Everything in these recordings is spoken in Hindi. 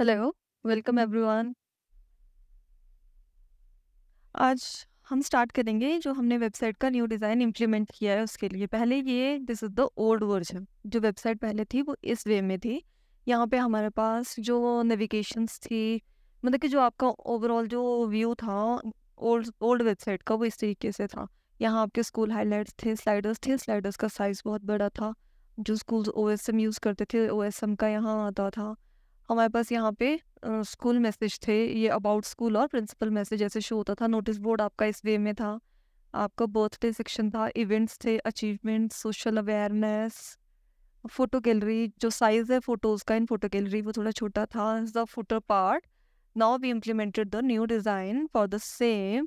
हेलो वेलकम एवरीवन आज हम स्टार्ट करेंगे जो हमने वेबसाइट का न्यू डिज़ाइन इम्प्लीमेंट किया है उसके लिए पहले ये this is the old version जो वेबसाइट पहले थी वो इस वे में थी यहाँ पे हमारे पास जो नेविगेशंस थी मतलब कि जो आपका ओवरऑल जो व्यू था ओल्ड ओल्ड वेबसाइट का वो इस तरीके से था यहाँ आपके स्कूल हाईलाइट्स थे स्लाइडर्स थे स्लाइडर्स का साइज़ बहुत बड़ा था जो school O S M use करते थे ओ एस एम का यहाँ आता था हमारे पास यहाँ पे स्कूल मैसेज थे ये अबाउट स्कूल और प्रिंसिपल मैसेज ऐसे शो होता था नोटिस बोर्ड आपका इस वे में था आपका बर्थडे सेक्शन था इवेंट्स थे achievements social awareness photo gallery जो साइज़ है फ़ोटोज़ का इन फोटो गैलरी वो थोड़ा छोटा था the photo part now we implemented the new design for the same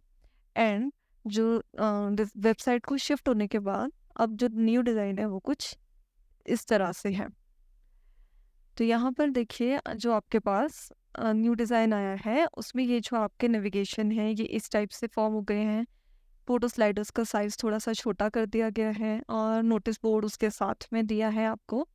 and जो वेबसाइट को शिफ्ट होने के बाद अब जो न्यू डिज़ाइन है वो कुछ इस तरह से है तो यहाँ पर देखिए जो आपके पास न्यू डिज़ाइन आया है उसमें ये जो आपके नेविगेशन है ये इस टाइप से फॉर्म हो गए हैं फोटो स्लाइडर्स का साइज़ थोड़ा सा छोटा कर दिया गया है और नोटिस बोर्ड उसके साथ में दिया है आपको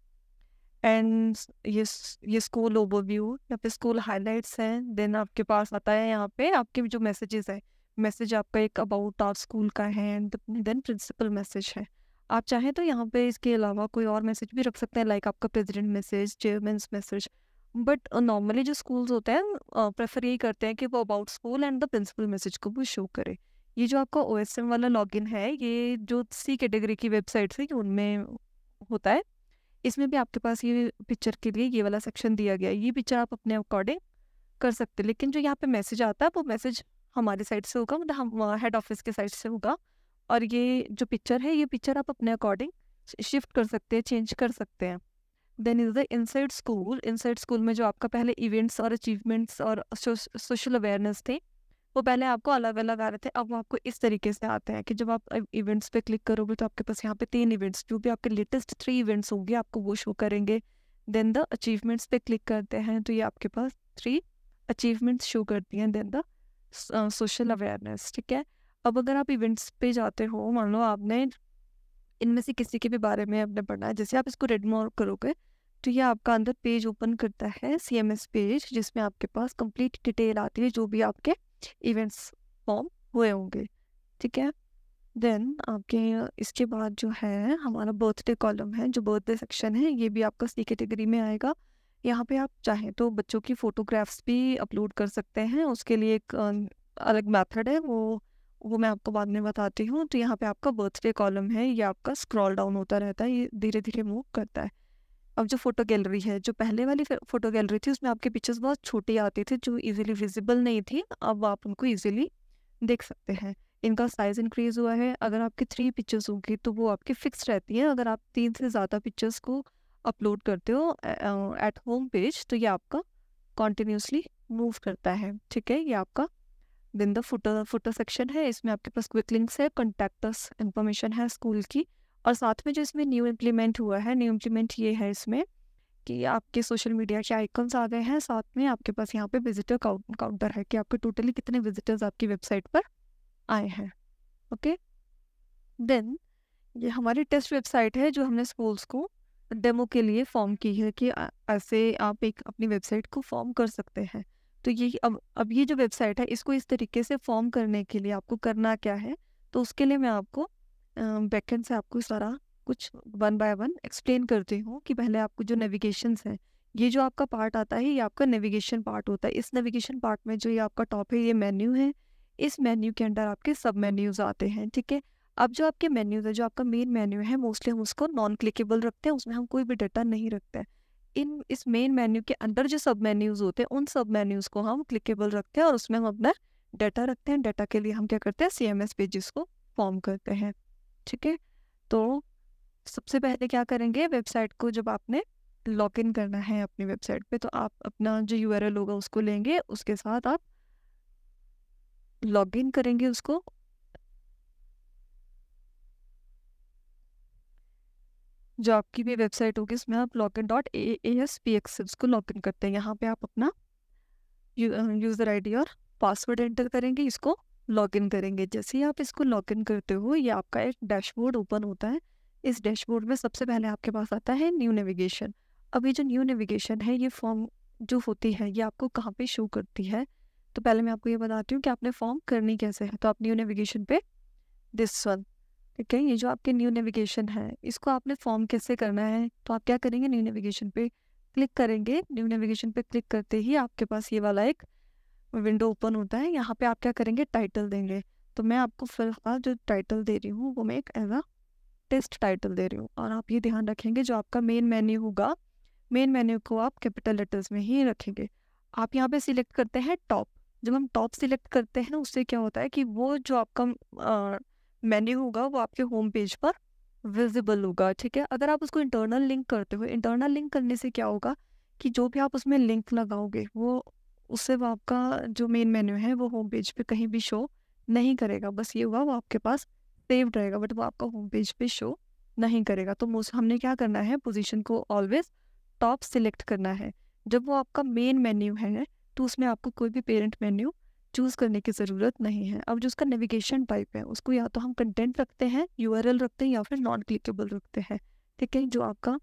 एंड ये ये स्कूल ओवरव्यू या फिर स्कूल हाइलाइट्स हैं देन आपके पास आता है यहाँ पे आपके जो मैसेजेस है मैसेज आपका एक अबाउट आर स्कूल का है एंड देन प्रिंसिपल मैसेज है आप चाहें तो यहाँ पे इसके अलावा कोई और मैसेज भी रख सकते हैं लाइक आपका president message chairman message but normally जो स्कूल्स होते हैं प्रेफर यही करते हैं कि वो about school and the principal message को भी शो करें ये जो आपका ओ वाला इन है ये जो सी कैटेगरी की वेबसाइट्स है उनमें होता है इसमें भी आपके पास ये पिक्चर के लिए ये वाला सेक्शन दिया गया है ये पिक्चर आप अपने अकॉर्डिंग कर सकते हैं लेकिन जो यहाँ पे मैसेज आता है वो मैसेज हमारे साइड से होगा मतलब हम हेड ऑफिस के साइड से होगा और ये जो पिक्चर है ये पिक्चर आप अपने अकॉर्डिंग शिफ्ट कर सकते हैं चेंज कर सकते हैं then is the inside school inside school में जो आपका पहले इवेंट्स और अचीवमेंट्स और सोशल अवेयरनेस थे वो पहले आपको अलग अलग आ रहे थे अब वो आपको इस तरीके से आते हैं कि जब आप इवेंट्स पे क्लिक करोगे तो आपके पास यहाँ पे तीन इवेंट्स जो भी आपके लेटेस्ट थ्री इवेंट्स होंगे आपको वो शो करेंगे देन द अचीवमेंट्स पे क्लिक करते हैं तो ये आपके पास थ्री अचीवमेंट्स शो करती हैं देन द सोशल अवेयरनेस ठीक है अब अगर आप इवेंट्स पे जाते हो मान लो आपने इनमें से किसी के भी बारे में आपने पढ़ना है जैसे आप इसको रेड करोगे तो ये आपका अंदर पेज ओपन करता है सी एम एस पेज जिसमें आपके पास कंप्लीट डिटेल आती है जो भी आपके इवेंट्स फॉर्म हुए होंगे ठीक है देन आपके इसके बाद जो है हमारा बर्थडे कॉलम है जो बर्थडे सेक्शन है ये भी आपका सी कैटेगरी में आएगा यहाँ पे आप चाहें तो बच्चों की फ़ोटोग्राफ्स भी अपलोड कर सकते हैं उसके लिए एक अलग मेथड है वो वो मैं आपको बाद में बताती हूँ तो यहाँ पे आपका बर्थडे कॉलम है ये आपका स्क्रॉल डाउन होता रहता है ये धीरे धीरे मूव करता है अब जो फोटो गैलरी है जो पहले वाली फोटो गैलरी थी उसमें आपके पिक्चर्स बहुत छोटे आते थे जो इजीली विजिबल नहीं थी अब आप उनको इजीली देख सकते हैं इनका साइज इंक्रीज हुआ है अगर आपके थ्री पिक्चर्स होंगे तो वो आपके फिक्स रहती हैं अगर आप तीन से ज़्यादा पिक्चर्स को अपलोड करते हो एट होम पेज तो ये आपका कॉन्टीन्यूसली मूव करता है ठीक है ये आपका then the photo photo section है इसमें आपके पास क्विक लिंक्स है कॉन्टैक्टस इंफॉर्मेशन है स्कूल की और साथ में जो इसमें न्यू इम्प्लीमेंट हुआ है न्यू इम्प्लीमेंट ये है इसमें कि आपके सोशल मीडिया के आइकन्स आ गए हैं साथ में आपके पास यहाँ पे विजिटर काउंटर है कि आपके टोटली कितने विजिटर्स आपकी वेबसाइट पर आए हैं ओके देन ये हमारी टेस्ट वेबसाइट है जो हमने स्कूल्स को डेमो के लिए फॉर्म की है कि ऐसे आप एक अपनी वेबसाइट को फॉर्म कर सकते हैं तो ये अब अब ये जो वेबसाइट है इसको इस तरीके से फॉर्म करने के लिए आपको करना क्या है तो उसके लिए मैं आपको बैकेंड से आपको सारा कुछ वन बाय वन एक्सप्लेन करती हूँ कि पहले आपको जो नेविगेशन है ये जो आपका पार्ट आता है ये आपका नेविगेशन पार्ट होता है इस नेविगेशन पार्ट में जो ये आपका टॉप है ये मेन्यू है इस मेन्यू के अंडर आपके सब मेन्यूज आते हैं ठीक है अब जो आपके मेन्यूज है जो आपका मेन मेन्यू है मोस्टली हम उसको नॉन क्लिकेबल रखते हैं उसमें हम कोई भी डाटा नहीं रखते हैं इन इस मेन मेन्यू के अंदर जो सब मेन्यूज होते हैं उन सब मेन्यूज को हम क्लिकेबल रखते हैं और उसमें हम अपना डाटा रखते हैं डाटा के लिए हम क्या करते हैं सी एम एस पेजेस को फॉर्म करते हैं ठीक है तो सबसे पहले क्या करेंगे वेबसाइट को जब आपने लॉग इन करना है अपनी वेबसाइट पे तो आप अपना जो यू होगा उसको लेंगे उसके साथ आप लॉग इन करेंगे उसको जो आपकी भी वेबसाइट होगी उसमें आप log in dot A S P X उसको लॉग इन करते हैं यहाँ पे आप अपना यूज़र डी और पासवर्ड एंटर करेंगे इसको लॉग इन करेंगे जैसे ही आप इसको लॉग इन करते हो ये आपका एक डैशबोर्ड ओपन होता है इस डैशबोर्ड में सबसे पहले आपके पास आता है न्यू नेविगेशन अब ये जो न्यू नेविगेशन है ये फॉर्म जो होती है ये आपको कहाँ पे शो करती है तो पहले मैं आपको ये बताती हूँ कि आपने फॉर्म करनी कैसे है तो आप न्यू नेविगेशन पे दिस वन ठीक है ये जो आपके न्यू नेविगेशन है इसको आपने फॉर्म कैसे करना है तो आप क्या करेंगे न्यू नेविगेशन पे क्लिक करेंगे न्यू नेविगेशन पे क्लिक करते ही आपके पास ये वाला एक विंडो ओपन होता है यहाँ पे आप क्या करेंगे टाइटल देंगे तो मैं आपको फिलहाल जो टाइटल दे रही हूँ वो मैं एक एज टेस्ट टाइटल दे रही हूँ और आप ये ध्यान रखेंगे जो आपका मेन मेन्यू होगा मेन मेन्यू को आप कैपिटल लेटर्स में ही रखेंगे आप यहाँ पे सिलेक्ट करते हैं टॉप जब हम टॉप सिलेक्ट करते हैं उससे क्या होता है कि वो जो आपका मेन्यू होगा वो आपके होम पेज पर विजिबल होगा ठीक है अगर आप उसको इंटरनल लिंक करते हो इंटरनल लिंक करने से क्या होगा कि जो भी आप उसमें लिंक लगाओगे वो उससे वो आपका जो मेन मेन्यू है वो होम पेज पे कहीं भी शो नहीं करेगा बस ये हुआ वो आपके पास सेव रहेगा बट वो आपका होम पेज पे शो नहीं करेगा तो हमने क्या करना है पोजीशन को ऑलवेज टॉप सिलेक्ट करना है जब वो आपका मेन मेन्यू है तो उसमें आपको कोई भी पेरेंट मेन्यू चूज़ करने की ज़रूरत नहीं है अब जो उसका नेविगेशन टाइप है उसको या तो हम कंटेंट रखते हैं यू रखते हैं या फिर नॉन क्लिकेबल रखते हैं ठीक है जो आपका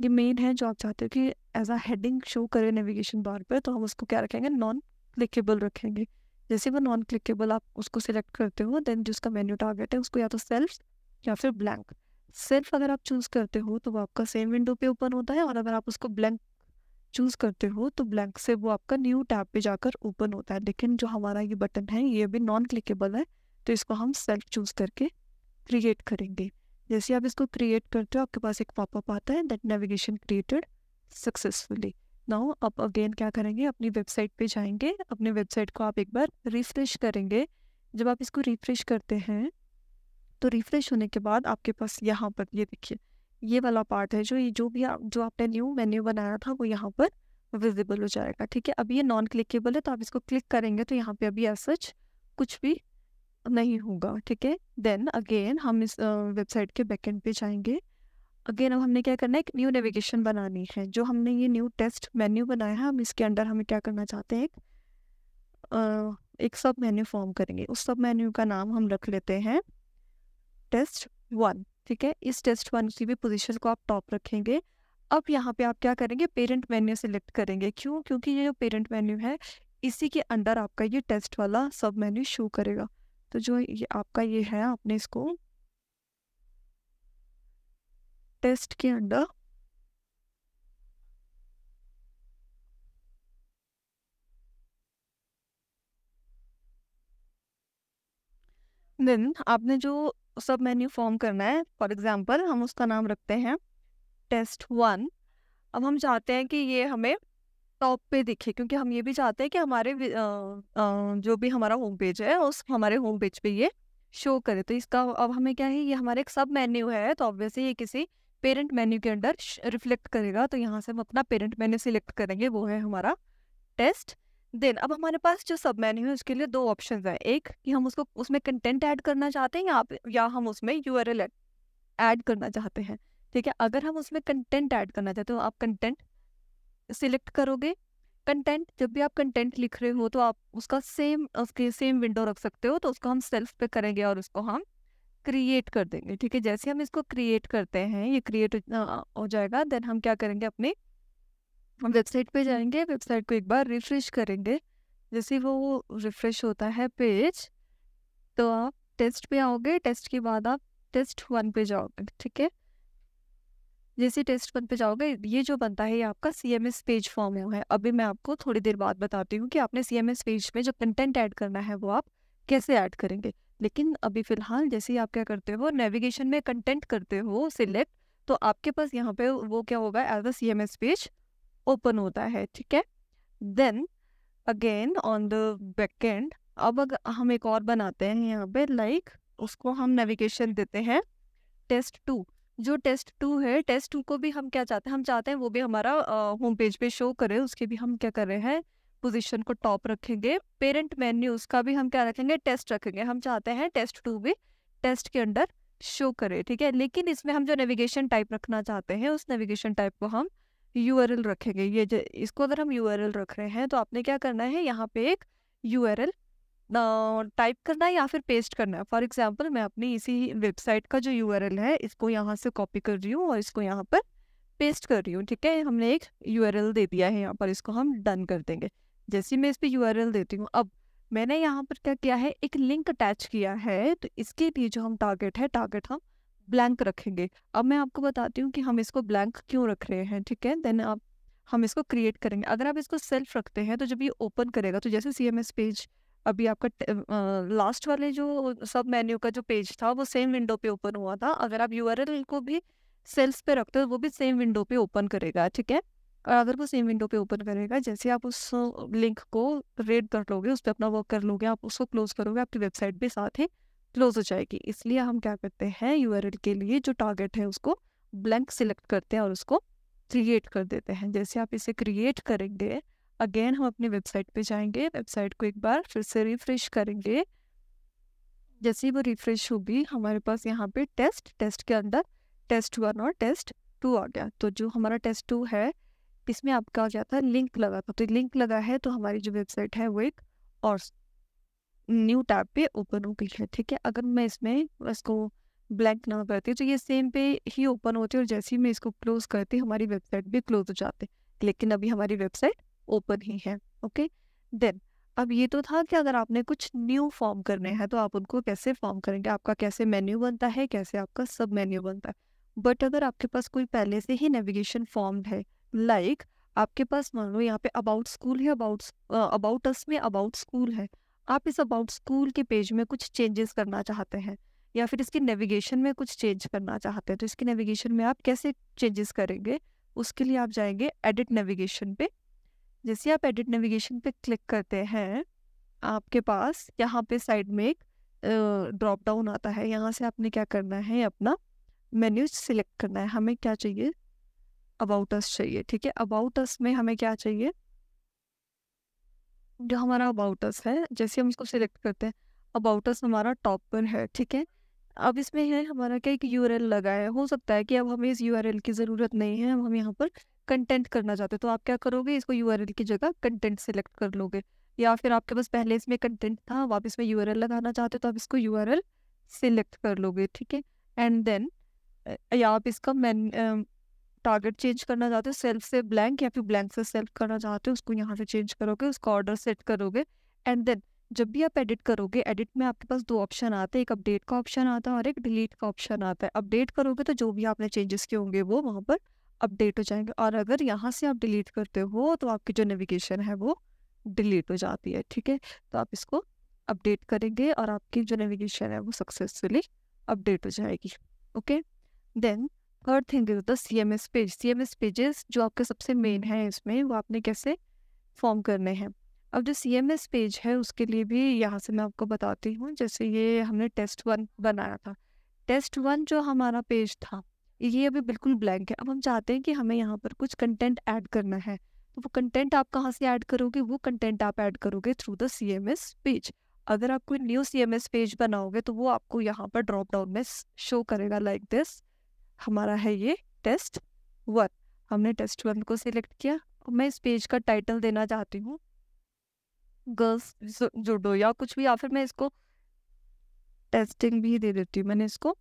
ये मेन है जो आप चाहते हो कि एज आ हेडिंग शो करें नेविगेशन बार पर तो हम उसको क्या रखेंगे नॉन क्लिकेबल रखेंगे जैसे वो नॉन क्लिकेबल आप उसको सिलेक्ट करते हो देन जो उसका मेन्यू टारगेट है उसको या तो सेल्फ या फिर ब्लैंक सेल्फ अगर आप चूज़ करते हो तो वो आपका सेम विंडो पे ओपन होता है और अगर आप उसको ब्लैंक चूज़ करते हो तो ब्लैंक से वो आपका न्यू टैब पे जाकर ओपन होता है लेकिन जो हमारा ये बटन है ये अभी नॉन क्लिकेबल है तो इसको हम सेल्फ चूज़ करके क्रिएट करेंगे जैसे आप इसको क्रिएट करते हो आपके पास एक पॉपअप आता है that navigation created successfully now आप अगेन क्या करेंगे अपनी वेबसाइट पे जाएंगे अपने वेबसाइट को आप एक बार रिफ्रेश करेंगे जब आप इसको रिफ्रेश करते हैं तो रिफ्रेश होने के बाद आपके पास यहाँ पर ये देखिए ये वाला पार्ट है जो ये जो भी आ, जो आपने न्यू मेन्यू बनाया था वो यहाँ पर विजिबल हो जाएगा ठीक है अभी ये नॉन क्लिकेबल है तो आप इसको क्लिक करेंगे तो यहाँ पे अभी ऐसा सच कुछ भी नहीं होगा ठीक है देन अगेन हम इस वेबसाइट के बैकेंड पे जाएंगे अगेन अब हमने क्या करना है एक न्यू नेविगेशन बनानी है जो हमने ये न्यू टेस्ट मेन्यू बनाया है हम इसके अंडर हमें क्या करना चाहते हैं एक एक सब मेन्यू फॉर्म करेंगे उस सब मेन्यू का नाम हम रख लेते हैं टेस्ट वन ठीक है इस टेस्ट वन की भी पोजीशन को आप टॉप रखेंगे अब यहाँ पे आप क्या करेंगे पेरेंट मेन्यू सेलेक्ट करेंगे क्यों क्योंकि ये जो पेरेंट मेन्यू है इसी के अंडर आपका ये टेस्ट वाला सब मेन्यू शो करेगा तो जो ये आपका ये है आपने इसको टेस्ट के अंडर देन आपने जो सब मेन्यू फॉर्म करना है फॉर एग्जाम्पल हम उसका नाम रखते हैं टेस्ट वन अब हम चाहते हैं कि ये हमें टॉप पे दिखे क्योंकि हम ये भी चाहते हैं कि हमारे आ, आ, जो भी हमारा होम पेज है उस हमारे होम पेज पे ये शो करे तो इसका अब हमें क्या है ये हमारे एक सब मेन्यू है तो ऑब्वियसली ये किसी पेरेंट मेन्यू के अंडर रिफ्लेक्ट करेगा तो यहाँ से हम अपना पेरेंट मेन्यू सिलेक्ट करेंगे वो है हमारा टेस्ट देन अब हमारे पास जो सब मेन्यू है उसके लिए दो ऑप्शन है एक कि हम उसको उसमें कंटेंट ऐड करना चाहते हैं या या हम उसमें यू आर एल ऐड करना चाहते हैं ठीक है अगर हम उसमें कंटेंट ऐड करना चाहते हो तो आप कंटेंट सिलेक्ट करोगे कंटेंट जब भी आप कंटेंट लिख रहे हो तो आप उसका सेम उसके सेम विंडो रख सकते हो तो उसको हम सेल्फ पे करेंगे और उसको हम क्रिएट कर देंगे ठीक है जैसे हम इसको क्रिएट करते हैं ये क्रिएट हो जाएगा देन हम क्या करेंगे अपने हम वेबसाइट पे जाएंगे वेबसाइट को एक बार रिफ्रेश करेंगे जैसे वो रिफ्रेश होता है पेज तो आप टेस्ट पे आओगे टेस्ट के बाद आप टेस्ट वन पे जाओगे ठीक है जैसे टेस्ट वन पे जाओगे ये जो बनता है ये आपका C M S page form है अभी मैं आपको थोड़ी देर बाद बताती हूँ कि आपने सी एम एस पेज में जो कंटेंट ऐड करना है वो आप कैसे ऐड करेंगे लेकिन अभी फ़िलहाल जैसे आप क्या करते हो नेविगेशन में कंटेंट करते हो सिलेक्ट तो आपके पास यहाँ पे वो क्या होगा as a C M S page open होता है ठीक है then again on the back end अब अगर हम एक और बनाते हैं यहाँ पे लाइक उसको हम नेविगेशन देते हैं टेस्ट टू जो टेस्ट टू है टेस्ट टू को भी हम क्या चाहते हैं हम चाहते हैं वो भी हमारा होम पेज पे शो करे उसके भी हम क्या कर रहे हैं पोजीशन को टॉप रखेंगे पेरेंट मेन्यू उसका भी हम क्या रखेंगे टेस्ट रखेंगे हम चाहते हैं टेस्ट टू भी टेस्ट के अंडर शो करे ठीक है लेकिन इसमें हम जो नेविगेशन टाइप रखना चाहते हैं उस नेविगेशन टाइप को हम यू रखेंगे ये इसको अगर हम यू रख रहे हैं तो आपने क्या करना है यहाँ पे एक यू टाइप करना है या फिर पेस्ट करना है फॉर एग्जाम्पल मैं अपनी इसी वेबसाइट का जो यू है इसको यहाँ से कॉपी कर रही हूँ और इसको यहाँ पर पेस्ट कर रही हूँ ठीक है हमने एक यू दे दिया है यहाँ पर इसको हम डन कर देंगे जैसे मैं इस पर यू देती हूँ अब मैंने यहाँ पर क्या किया है एक लिंक अटैच किया है तो इसके लिए जो हम टारगेट है टारगेट हम ब्लैंक रखेंगे अब मैं आपको बताती हूँ कि हम इसको ब्लैंक क्यों रख रहे हैं ठीक है देन आप हम इसको क्रिएट करेंगे अगर आप इसको सेल्फ रखते हैं तो जब ये ओपन करेगा तो जैसे सी एम एस पेज अभी आपका लास्ट वाले जो सब मेन्यू का जो पेज था वो सेम विंडो पे ओपन हुआ था अगर आप यू आर एल को भी सेल्स पे रखते हो वो भी सेम विंडो पे ओपन करेगा ठीक है और अगर वो सेम विंडो पे ओपन करेगा जैसे आप उस लिंक को रेड कर लोगे उस पर अपना वर्क कर लोगे आप उसको क्लोज करोगे आपकी वेबसाइट भी साथ ही क्लोज हो जाएगी इसलिए हम क्या करते हैं यू के लिए जो टारगेट है उसको ब्लैंक सिलेक्ट करते हैं और उसको क्रिएट कर देते हैं जैसे आप इसे क्रिएट करेंगे अगेन हम अपनी वेबसाइट पे जाएंगे वेबसाइट को एक बार फिर से रिफ्रेश करेंगे जैसे ही वो रिफ्रेश होगी हमारे पास यहाँ पे टेस्ट टेस्ट के अंदर टेस्ट वन और टेस्ट टू आ गया तो जो हमारा टेस्ट टू है इसमें आपका क्या था लिंक लगा था तो लिंक लगा है तो हमारी जो वेबसाइट है वो एक और न्यू टैब पे ओपन हो गई है ठीक है अगर मैं इसमें इसको ब्लैंक ना करती तो ये सेम पे ही ओपन होती है और जैसे ही मैं इसको क्लोज करती हमारी वेबसाइट भी क्लोज हो जाते लेकिन अभी हमारी वेबसाइट ओपन ही है ओके देन अब ये तो था कि अगर आपने कुछ न्यू फॉर्म करने हैं तो आप उनको कैसे फॉर्म करेंगे आपका कैसे मेन्यू बनता है कैसे आपका सब मेन्यू बनता है बट अगर आपके पास कोई पहले से ही नेविगेशन फॉर्म है लाइक like, आपके पास मान लो यहाँ पे अबाउट स्कूल है अबाउट अबाउट अस में अबाउट स्कूल है आप इस अबाउट स्कूल के पेज में कुछ चेंजेस करना चाहते हैं या फिर इसकी नेविगेशन में कुछ चेंज करना चाहते हैं तो इसकी नेविगेशन में आप कैसे चेंजेस करेंगे उसके लिए आप जाएंगे एडिट नेविगेशन पे जैसे आप एडिट नेविगेशन पे क्लिक करते हैं आपके पास यहाँ पे साइड में एक ड्रॉप डाउन आता है यहाँ से आपने क्या करना है अपना मेन्यू सिलेक्ट करना है हमें क्या चाहिए अबाउट अस चाहिए ठीक है अबाउट अस में हमें क्या चाहिए जो हमारा अबाउटस है जैसे हम इसको सिलेक्ट करते हैं अबाउटस हमारा टॉप पर है ठीक है अब इसमें है हमारा क्या एक यू लगा है हो सकता है कि अब हमें इस यू की ज़रूरत नहीं है हम यहाँ पर कंटेंट करना चाहते हैं तो आप क्या करोगे इसको यू की जगह कंटेंट सेलेक्ट कर लोगे या फिर आपके पास पहले इसमें कंटेंट था अब आप इसमें यू लगाना चाहते हो तो आप इसको यू सेलेक्ट कर लोगे ठीक है एंड देन या आप इसका मैन टारगेट चेंज करना चाहते हो सेल्फ से ब्लैंक या फिर ब्लैंक से सेल्फ करना चाहते हो उसको यहाँ से चेंज करोगे उसका ऑर्डर सेट करोगे एंड देन जब भी आप एडिट करोगे एडिट में आपके पास दो ऑप्शन आते हैं एक अपडेट का ऑप्शन आता है और एक डिलीट का ऑप्शन आता है अपडेट करोगे तो जो भी आपने चेंजेस किए होंगे वो वहाँ पर अपडेट हो जाएंगे और अगर यहाँ से आप डिलीट करते हो तो आपकी जो नेविगेशन है वो डिलीट हो जाती है ठीक है तो आप इसको अपडेट करेंगे और आपकी जो नेविगेशन है वो सक्सेसफुली अपडेट हो जाएगी okay then third thing is the C M S page C M S pages जो आपके सबसे मेन है इसमें वो आपने कैसे फॉर्म करने हैं अब जो सी एम एस पेज है उसके लिए भी यहाँ से मैं आपको बताती हूँ जैसे ये हमने टेस्ट वन बनाया था टेस्ट वन जो हमारा पेज था ये अभी बिल्कुल ब्लैंक है अब हम चाहते हैं कि हमें यहाँ पर कुछ कंटेंट ऐड करना है तो वो कंटेंट आप कहाँ से ऐड करोगे वो कंटेंट आप ऐड करोगे through the C M S page अगर आप कोई new C M S page बनाओगे तो वो आपको यहाँ पर ड्रॉप डाउन में शो करेगा लाइक दिस हमारा है ये टेस्ट वन हमने टेस्ट वन को सिलेक्ट किया और मैं इस पेज का टाइटल देना चाहती हूँ गर्ल्स जुडो या कुछ भी या फिर मैं इसको टेस्टिंग भी दे देती हूँ मैंने इसको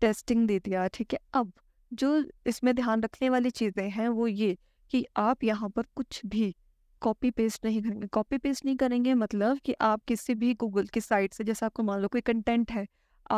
टेस्टिंग दे दिया ठीक है अब जो इसमें ध्यान रखने वाली चीज़ें हैं वो ये कि आप यहाँ पर कुछ भी कॉपी पेस्ट नहीं करेंगे कॉपी पेस्ट नहीं करेंगे मतलब कि आप किसी भी गूगल की साइट से जैसे आपको मान लो कोई कंटेंट है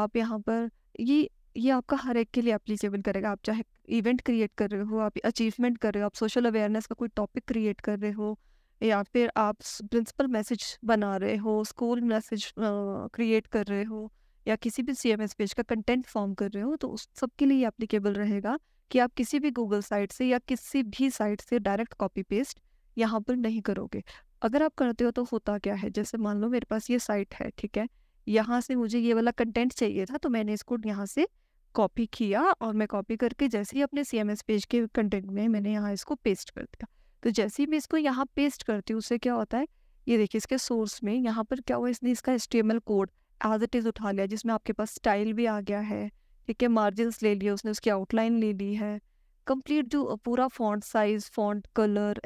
आप यहाँ पर ये ये आपका हर एक के लिए अप्लीकेबल करेगा आप चाहे इवेंट क्रिएट कर रहे हो आप अचीवमेंट कर रहे हो आप सोशल अवेयरनेस का कोई टॉपिक क्रिएट कर रहे हो या फिर आप प्रिंसिपल मैसेज बना रहे हो स्कूल मैसेज क्रिएट कर रहे हो या किसी भी सी एम एस पेज का कंटेंट फॉर्म कर रहे हो तो उस सबके लिए अप्लीकेबल रहेगा कि आप किसी भी गूगल साइट से या किसी भी साइट से डायरेक्ट कॉपी पेस्ट यहाँ पर नहीं करोगे अगर आप करते हो तो होता क्या है जैसे मान लो मेरे पास ये साइट है ठीक है यहाँ से मुझे ये वाला कंटेंट चाहिए था तो मैंने इसको यहाँ से कॉपी किया और मैं कॉपी करके जैसे ही अपने सी पेज के कंटेंट में मैंने यहाँ इसको पेस्ट कर दिया तो जैसे ही मैं इसको यहाँ पेस्ट करती हूँ उससे क्या होता है ये देखिए इसके सोर्स में यहाँ पर क्या हुआ इसने इसका S code as it is उठा लिया जिसमें आपके पास स्टाइल भी आ गया है ठीक है मार्जिन्स ले लिए उसने उसकी आउटलाइन ले ली है कंप्लीट जो पूरा font size font colour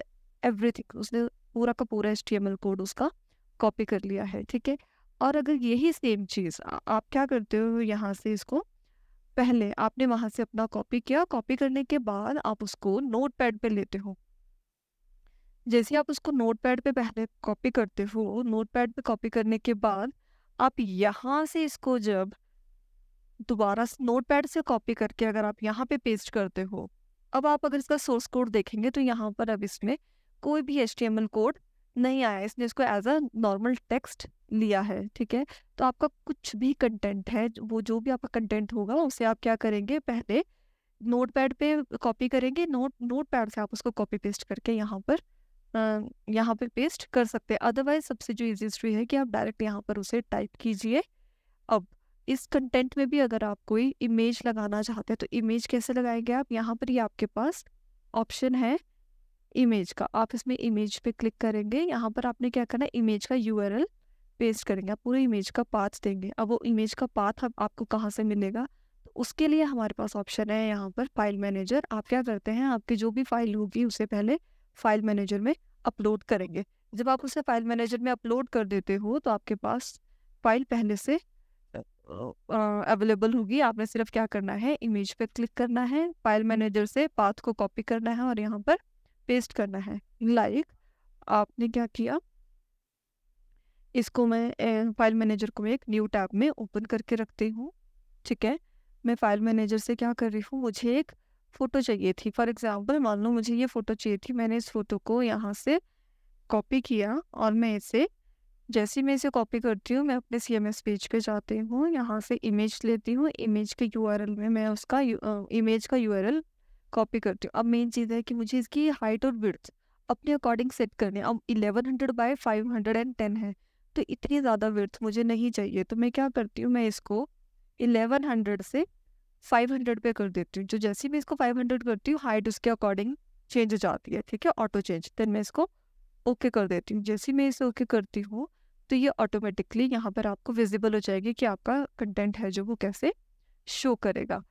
everything उसने पूरा का पूरा एस कोड उसका कॉपी कर लिया है ठीक है और अगर यही सेम चीज़ आप क्या करते हो यहाँ से इसको पहले आपने वहां से अपना कॉपी किया कॉपी करने के बाद आप उसको नोट पैड पर लेते हो जैसे आप उसको नोट पैड पर पहले कॉपी करते हो नोट पैड पर कॉपी करने के बाद आप यहाँ से इसको जब दोबारा नोट पैड से कॉपी करके अगर आप यहाँ पे पेस्ट करते हो अब आप अगर इसका सोर्स कोड देखेंगे तो यहाँ पर अब इसमें कोई भी एच कोड नहीं आया इसने इसको एज अ नॉर्मल टेक्स्ट लिया है ठीक है तो आपका कुछ भी कंटेंट है वो जो भी आपका कंटेंट होगा उसे आप क्या करेंगे पहले नोट पैड पे कॉपी करेंगे नोट नोट पैड से आप उसको कॉपी पेस्ट करके यहाँ पर यहाँ पे पेस्ट कर सकते हैं अदरवाइज सबसे जो ईजीस्ट वे है कि आप डायरेक्ट यहाँ पर उसे टाइप कीजिए अब इस कंटेंट में भी अगर आप कोई इमेज लगाना चाहते हैं तो इमेज कैसे लगाएंगे आप यहाँ पर ही आपके पास ऑप्शन है इमेज का आप इसमें इमेज पे क्लिक करेंगे यहाँ पर आपने क्या करना है इमेज का यू पेस्ट करेंगे आप पूरे इमेज का पाथ देंगे अब वो इमेज का पाथ अब आपको कहाँ से मिलेगा तो उसके लिए हमारे पास ऑप्शन है यहाँ पर फाइल मैनेजर आप क्या करते हैं आपकी जो भी फाइल होगी उसे पहले फाइल मैनेजर में अपलोड करेंगे जब आप उसे फाइल मैनेजर में अपलोड कर देते हो तो आपके पास फाइल पहले से अवेलेबल होगी आपने सिर्फ क्या करना है इमेज पर क्लिक करना है फाइल मैनेजर से पाथ को कॉपी करना है और यहाँ पर पेस्ट करना है लाइक आपने क्या किया इसको मैं फाइल मैनेजर को मैं एक न्यू टैब में ओपन करके रखती हूँ ठीक है मैं फाइल मैनेजर से क्या कर रही हूँ मुझे एक फ़ोटो चाहिए थी फॉर एग्जाम्पल मान लो मुझे ये फ़ोटो चाहिए थी मैंने इस फ़ोटो को यहाँ से कॉपी किया और मैं इसे जैसे मैं इसे कॉपी करती हूँ मैं अपने सी एम एस पेज पर जाती हूँ यहाँ से इमेज लेती हूँ इमेज के यू आर एल में मैं उसका इमेज का यू आर एल कॉपी करती हूँ अब मेन चीज़ है कि मुझे इसकी हाइट और विड्थ अपने अकॉर्डिंग सेट करनी है अब eleven hundred by five hundred and ten है तो इतनी ज़्यादा विर्थ मुझे नहीं चाहिए तो मैं क्या करती हूँ मैं इसको हंड्रेड से फ़ाइव हंड्रेड पे कर देती हूँ जो जैसे मैं इसको फाइव हंड्रेड करती हूँ हाइट उसके अकॉर्डिंग चेंज हो जाती है ठीक है ऑटो चेंज देन मैं इसको ओके कर देती हूँ जैसे मैं इसे ओके करती हूँ तो ये ऑटोमेटिकली यहाँ पर आपको विजिबल हो जाएगी कि आपका कंटेंट है जो वो कैसे शो करेगा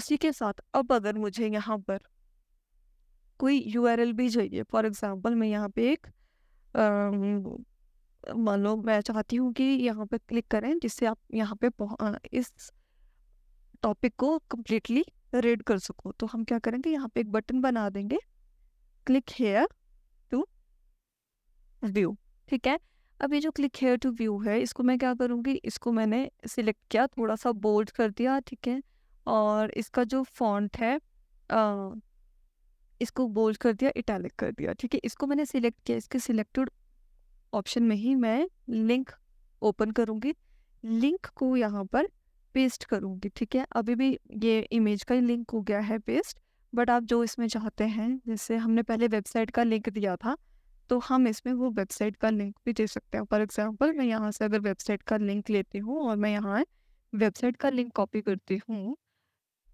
उसी के साथ अब अगर मुझे यहाँ पर कोई यू भी चाहिए फॉर एग्ज़ाम्पल मैं यहाँ पे एक मान लो मैं चाहती हूँ कि यहाँ पे क्लिक करें जिससे आप यहाँ पे इस टॉपिक को कम्प्लीटली रीड कर सको तो हम क्या करेंगे यहाँ पे एक बटन बना देंगे क्लिक हेयर टू व्यू ठीक है अब ये जो क्लिक हेयर टू व्यू है इसको मैं क्या करूँगी इसको मैंने सिलेक्ट किया थोड़ा सा बोल्ड कर दिया ठीक है और इसका जो फॉन्ट है आ, इसको बोल्ड कर दिया इटैलिक कर दिया ठीक है इसको मैंने सिलेक्ट किया इसके सिलेक्टेड ऑप्शन में ही मैं लिंक ओपन करूँगी लिंक को यहाँ पर पेस्ट करूँगी ठीक है अभी भी ये इमेज का ही लिंक हो गया है पेस्ट बट आप जो इसमें चाहते हैं जैसे हमने पहले वेबसाइट का लिंक दिया था तो हम इसमें वो वेबसाइट का लिंक भी दे सकते हैं फॉर एग्जाम्पल मैं यहाँ से अगर वेबसाइट का लिंक लेती हूँ और मैं यहाँ वेबसाइट का लिंक कॉपी करती हूँ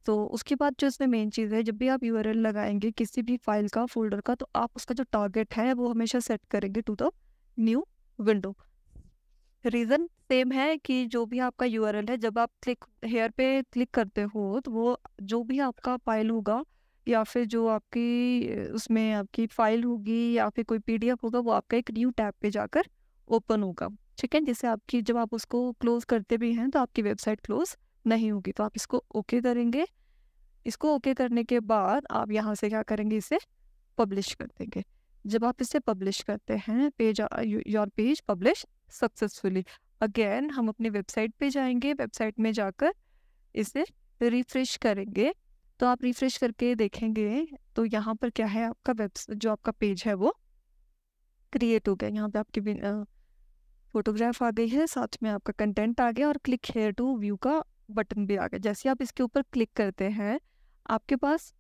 तो उसके बाद जो इसमें मेन चीज़ है जब भी आप यू लगाएंगे किसी भी फाइल का फोल्डर का तो आप उसका जो टारगेट है वो हमेशा सेट करेंगे to the new window reason same है कि जो भी आपका यू है जब आप क्लिक हेयर पे क्लिक करते हो तो वो जो भी आपका फाइल होगा या फिर जो आपकी उसमें आपकी फाइल होगी या फिर कोई पी होगा वो आपका एक न्यू टैब पे जाकर ओपन होगा ठीक है जैसे आपकी जब आप उसको क्लोज करते भी हैं तो आपकी वेबसाइट क्लोज नहीं होगी तो आप इसको ओके करेंगे इसको ओके करने के बाद आप यहाँ से क्या करेंगे इसे पब्लिश कर देंगे जब आप इसे पब्लिश करते हैं page your page publish successfully again हम अपनी वेबसाइट पे जाएंगे वेबसाइट में जाकर इसे रिफ्रेश करेंगे तो आप रिफ्रेश करके देखेंगे तो यहाँ पर क्या है आपका वेब जो आपका पेज है वो क्रिएट हो गया यहाँ पे आपकी फोटोग्राफ आ गई है साथ में आपका कंटेंट आ गया और क्लिक हेयर टू व्यू का बटन भी आ गया जैसे आप इसके ऊपर क्लिक करते हैं आपके पास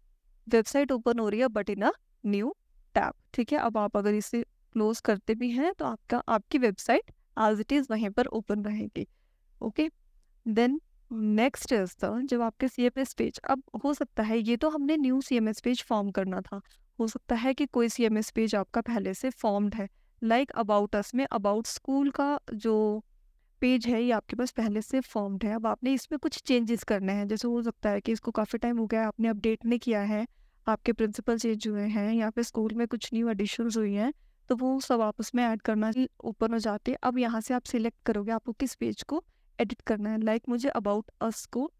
वेबसाइट ओपन हो रही है but in a new tab ठीक है अब आप अगर इसे क्लोज करते भी हैं तो आपका आपकी वेबसाइट एज इट इज़ वहीं पर ओपन रहेगी okay then next is the जब आपके सी एम एस पेज अब हो सकता है ये तो हमने new C M S page form करना था हो सकता है कि कोई सी एम एस पेज आपका पहले से फॉर्म्ड है लाइक अबाउट अस में अबाउट स्कूल का जो पेज है ये आपके पास पहले से फॉर्म्ड है अब आपने इसमें कुछ चेंजेस करने हैं जैसे हो सकता है कि इसको काफ़ी टाइम हो गया है आपने अपडेट नहीं किया है आपके प्रिंसिपल चेंज हुए हैं या फिर स्कूल में कुछ न्यू एडिशन हुई हैं तो वो सब आप उसमें ऐड करना ओपन हो जाते हैं अब यहाँ से आप सिलेक्ट करोगे आपको किस पेज को एडिट करना है लाइक like मुझे अबाउट अस को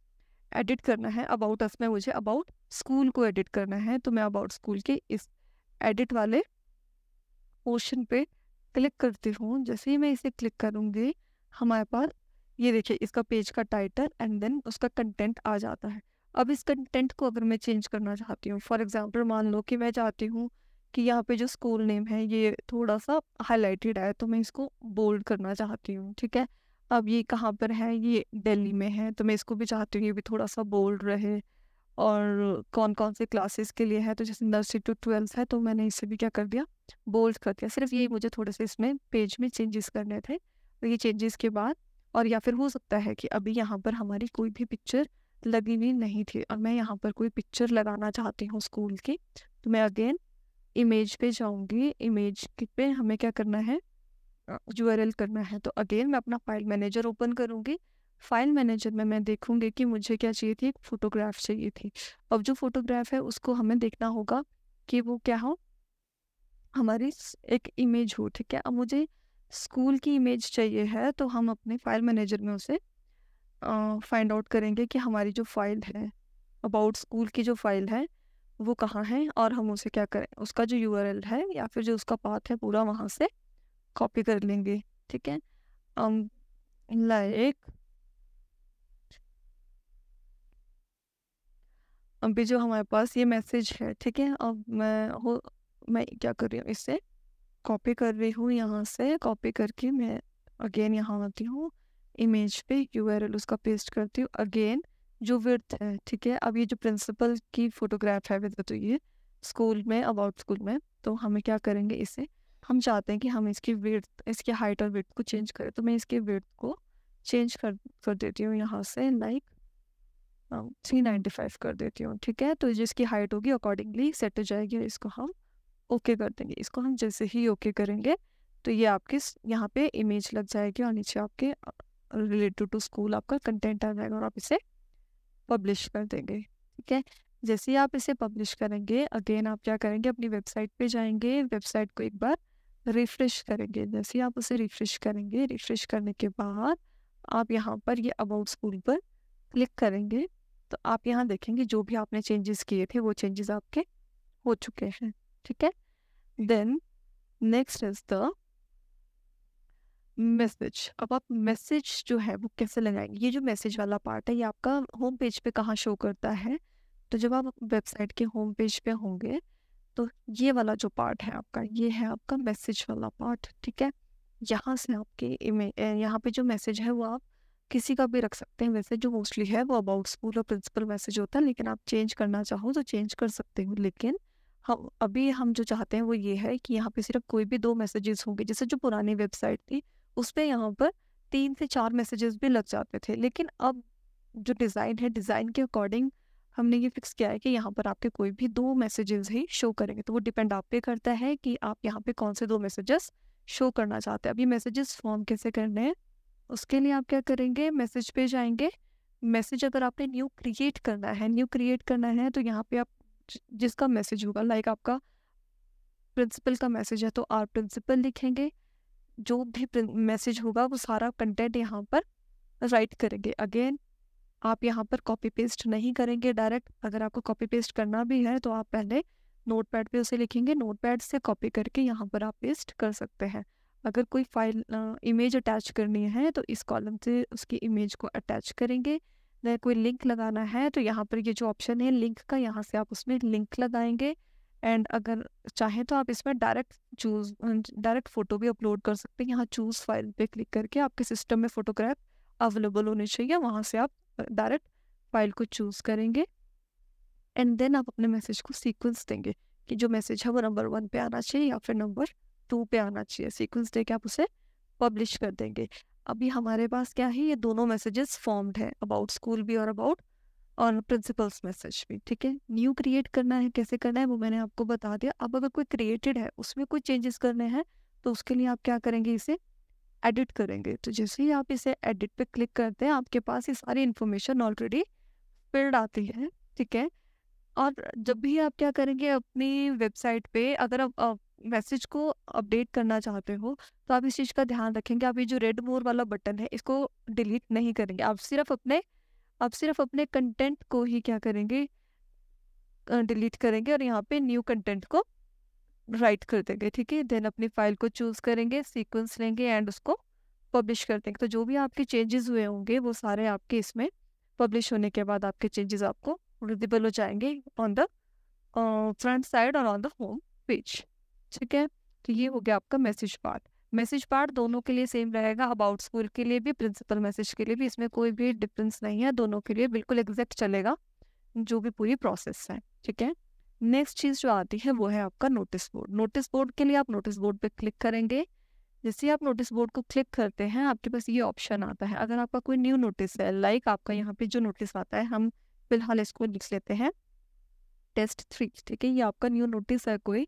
एडिट करना है अबाउट अस में मुझे अबाउट स्कूल को एडिट करना है तो मैं अबाउट स्कूल के इस एडिट वाले पोर्शन पे क्लिक करती हूँ जैसे ही मैं इसे क्लिक करूँगी हमारे पास ये देखिए इसका पेज का टाइटल एंड देन उसका कंटेंट आ जाता है अब इस कंटेंट को अगर मैं चेंज करना चाहती हूँ फॉर एग्जाम्पल मान लो कि मैं चाहती हूँ कि यहाँ पे जो स्कूल नेम है ये थोड़ा सा हाईलाइटेड है तो मैं इसको बोल्ड करना चाहती हूँ ठीक है अब ये कहाँ पर है ये दिल्ली में है तो मैं इसको भी चाहती हूँ ये भी थोड़ा सा बोल्ड रहे और कौन कौन से क्लासेस के लिए है तो जैसे नर्सरी टू ट्वेल्थ है तो मैंने इसे भी क्या कर दिया बोल्ड कर दिया सिर्फ यही मुझे थोड़े से इसमें पेज में चेंजेस करने थे तो ये चेंजेस के बाद और या फिर हो सकता है कि अभी यहाँ पर हमारी कोई भी पिक्चर लगी हुई नहीं थी और मैं यहाँ पर कोई पिक्चर लगाना चाहती हूँ स्कूल की तो मैं अगेन इमेज पे जाऊँगी इमेज पे हमें क्या करना है यू करना है तो अगेन मैं अपना फाइल मैनेजर ओपन करूँगी फाइल मैनेजर में मैं देखूँगी कि मुझे क्या चाहिए थी एक फ़ोटोग्राफ चाहिए थी अब जो फोटोग्राफ है उसको हमें देखना होगा कि वो क्या हो हमारी एक इमेज हो ठीक है अब मुझे स्कूल की इमेज चाहिए है तो हम अपने फाइल मैनेजर में उसे फाइंड आउट करेंगे कि हमारी जो फाइल है अबाउट स्कूल की जो फाइल है वो कहाँ है और हम उसे क्या करें उसका जो यू है या फिर जो उसका पाथ है पूरा वहाँ से कॉपी कर लेंगे ठीक है लाइक अभी जो हमारे पास ये मैसेज है ठीक है अब मैं हो मैं क्या कर रही हूँ इसे कॉपी कर रही हूँ यहाँ से कॉपी करके मैं अगेन यहाँ आती हूँ इमेज पे यू आर एल उसका पेस्ट करती हूँ अगेन जो विर्थ है ठीक है अब ये जो प्रिंसिपल की फोटोग्राफ है विद तो ये स्कूल में अबाउट स्कूल में तो हमें क्या करेंगे इसे हम चाहते हैं कि हम इसकी विर्थ इसकी हाइट और विर्थ को चेंज करें तो मैं इसके विर्थ को चेंज कर कर देती हूँ यहाँ से लाइक थ्री नाइन्टी फाइव कर देती हूँ ठीक है तो जिसकी हाइट होगी अकॉर्डिंगली सेट हो जाएगी इसको हम ओके okay कर देंगे इसको हम जैसे ही ओके okay करेंगे तो ये आपके यहाँ पे इमेज लग जाएगी और नीचे आपके रिलेटेड टू स्कूल आपका कंटेंट आ जाएगा और आप इसे पब्लिश कर देंगे ठीक है जैसे ही आप इसे पब्लिश करेंगे अगेन आप क्या करेंगे अपनी वेबसाइट पे जाएंगे वेबसाइट को एक बार रिफ्रेश करेंगे जैसे ही आप उसे रिफ्रेश करेंगे रिफ्रेश करने के बाद आप यहाँ पर ये अबाउट स्कूल पर क्लिक करेंगे तो आप यहाँ देखेंगे जो भी आपने चेंजेस किए थे वो चेंजेस आपके हो चुके हैं ठीक है then next is the message अब आप मैसेज जो है वो कैसे लगाएंगे ये जो मैसेज वाला पार्ट है ये आपका होम पेज पे कहाँ शो करता है तो जब आप वेबसाइट के होम पेज पे होंगे तो ये वाला जो पार्ट है आपका ये है आपका मैसेज वाला पार्ट ठीक है यहाँ से आपके यहाँ पे जो मैसेज है वो आप किसी का भी रख सकते हैं वैसे जो मोस्टली है वो अबाउट स्कूल और प्रिंसिपल मैसेज होता है लेकिन आप चेंज करना चाहो तो चेंज कर सकते हो लेकिन हम अभी हम जो चाहते हैं वो ये है कि यहाँ पे सिर्फ कोई भी दो मैसेजेस होंगे जैसे जो पुरानी वेबसाइट थी उस पर यहाँ पर तीन से चार मैसेजेस भी लग जाते थे लेकिन अब जो डिज़ाइन है डिज़ाइन के अकॉर्डिंग हमने ये फिक्स किया है कि यहाँ पर आपके कोई भी दो मैसेजेस ही शो करेंगे तो वो डिपेंड आप पे करता है कि आप यहाँ पे कौन से दो मैसेजेस शो करना चाहते हैं अब ये मैसेजेस फॉर्म कैसे करने हैं उसके लिए आप क्या करेंगे मैसेज पे जाएंगे मैसेज अगर आपने न्यू क्रिएट करना है न्यू क्रिएट करना है तो यहाँ पे आप जिसका मैसेज होगा लाइक आपका प्रिंसिपल का मैसेज है तो आप प्रिंसिपल लिखेंगे जो भी मैसेज होगा वो सारा कंटेंट यहाँ पर राइट करेंगे अगेन आप यहाँ पर कॉपी पेस्ट नहीं करेंगे डायरेक्ट अगर आपको कॉपी पेस्ट करना भी है तो आप पहले नोट पैड पर उसे लिखेंगे नोट पैड से कॉपी करके यहाँ पर आप पेस्ट कर सकते हैं अगर कोई फाइल इमेज अटैच करनी है तो इस कॉलम से उसकी इमेज को अटैच करेंगे या कोई लिंक लगाना है तो यहाँ पर ये जो ऑप्शन है लिंक का यहाँ से आप उसमें लिंक लगाएंगे एंड अगर चाहें तो आप इसमें डायरेक्ट चूज डायरेक्ट फ़ोटो भी अपलोड कर सकते हैं यहाँ चूज़ फाइल पे क्लिक करके आपके सिस्टम में फ़ोटोग्राफ अवेलेबल होने चाहिए वहाँ से आप डायरेक्ट फाइल को चूज़ करेंगे एंड देन आप अपने मैसेज को सीक्वेंस देंगे कि जो मैसेज है वो नंबर वन पे आना चाहिए या फिर नंबर टू पे आना चाहिए सीक्वेंस दे के आप उसे पब्लिश कर देंगे अभी हमारे पास क्या है ये दोनों मैसेजेस फॉर्म्ड हैं अबाउट स्कूल भी और अबाउट और प्रिंसिपल्स मैसेज भी ठीक है न्यू क्रिएट करना है कैसे करना है वो मैंने आपको बता दिया अब अगर कोई क्रिएटेड है उसमें कोई चेंजेस करने हैं तो उसके लिए आप क्या करेंगे इसे एडिट करेंगे तो जैसे ही आप इसे एडिट पे क्लिक करते हैं आपके पास ये सारी इन्फॉर्मेशन ऑलरेडी फिल्ड आती है ठीक है और जब भी आप क्या करेंगे अपनी वेबसाइट पे अगर आप मैसेज को अपडेट करना चाहते हो तो आप इस चीज़ का ध्यान रखेंगे आप ये जो रेड मोर वाला बटन है इसको डिलीट नहीं करेंगे आप सिर्फ अपने आप सिर्फ अपने कंटेंट को ही क्या करेंगे डिलीट करेंगे और यहाँ पे न्यू कंटेंट को राइट कर देंगे ठीक है देन अपनी फाइल को चूज करेंगे सीक्वेंस लेंगे एंड उसको पब्लिश कर देंगे तो जो भी आपके चेंजेस हुए होंगे वो सारे आपके इसमें पब्लिश होने के बाद आपके चेंजेस आपको विजिबल हो जाएंगे ऑन द फ्रंट साइड और ऑन द होम पेज ठीक है तो ये हो गया आपका मैसेज पार्ट मैसेज पार्ट दोनों के लिए सेम रहेगा अबाउट स्कूल के लिए भी प्रिंसिपल मैसेज के लिए भी इसमें कोई भी डिफरेंस नहीं है दोनों के लिए बिल्कुल एग्जैक्ट चलेगा जो भी पूरी प्रोसेस है ठीक है नेक्स्ट चीज़ जो आती है वो है आपका नोटिस बोर्ड नोटिस बोर्ड के लिए आप नोटिस बोर्ड पे क्लिक करेंगे जैसे आप नोटिस बोर्ड को क्लिक करते हैं आपके पास ये ऑप्शन आता है अगर आपका कोई न्यू नोटिस है लाइक आपका यहाँ पे जो नोटिस आता है हम फिलहाल इसको लिख लेते हैं टेस्ट थ्री ठीक है ये आपका न्यू नोटिस है कोई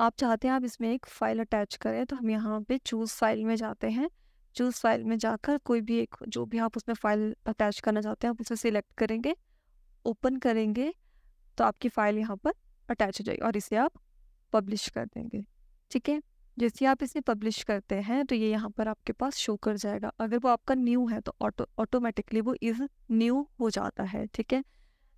आप चाहते हैं आप इसमें एक फ़ाइल अटैच करें तो हम यहाँ पे चूज़ फाइल में जाते हैं चूज़ फाइल में जाकर कोई भी एक जो भी आप उसमें फ़ाइल अटैच करना चाहते हैं आप उसे सिलेक्ट करेंगे ओपन करेंगे तो आपकी फ़ाइल यहाँ पर अटैच हो जाएगी और इसे आप पब्लिश कर देंगे ठीक है जैसे आप इसे पब्लिश करते हैं तो ये यहाँ पर आपके पास शो कर जाएगा अगर वो आपका न्यू है तो ऑटो ऑटोमेटिकली वो इज़ न्यू हो जाता है ठीक है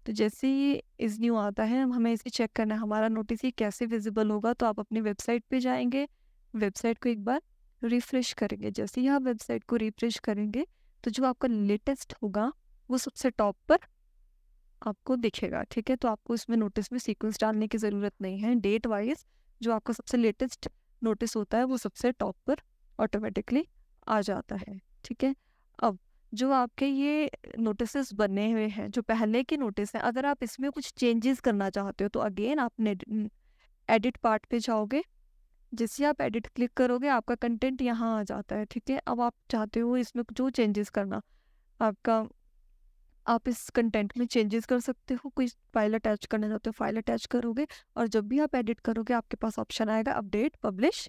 तो जैसे ही इस न्यू आता है हमें इसे चेक करना है हमारा नोटिस ये कैसे विजिबल होगा तो आप अपनी वेबसाइट पे जाएंगे वेबसाइट को एक बार रिफ्रेश करेंगे जैसे ही आप वेबसाइट को रिफ्रेश करेंगे तो जो आपका लेटेस्ट होगा वो सबसे टॉप पर आपको दिखेगा ठीक है तो आपको इसमें नोटिस में सीक्वेंस डालने की ज़रूरत नहीं है डेट वाइज जो आपका सबसे लेटेस्ट नोटिस होता है वो सबसे टॉप पर ऑटोमेटिकली आ जाता है ठीक है अब जो आपके ये नोटिस बने हुए हैं जो पहले के नोटिस हैं अगर आप इसमें कुछ चेंजेस करना चाहते हो तो अगेन आप एडिट पार्ट पे जाओगे जिससे आप एडिट क्लिक करोगे आपका कंटेंट यहाँ आ जाता है ठीक है अब आप चाहते हो इसमें जो चेंजेस करना आपका आप इस कंटेंट में चेंजेस कर सकते हो कोई फाइल अटैच करना चाहते हो फाइल अटैच करोगे और जब भी आप एडिट करोगे आपके पास ऑप्शन आएगा अपडेट पब्लिश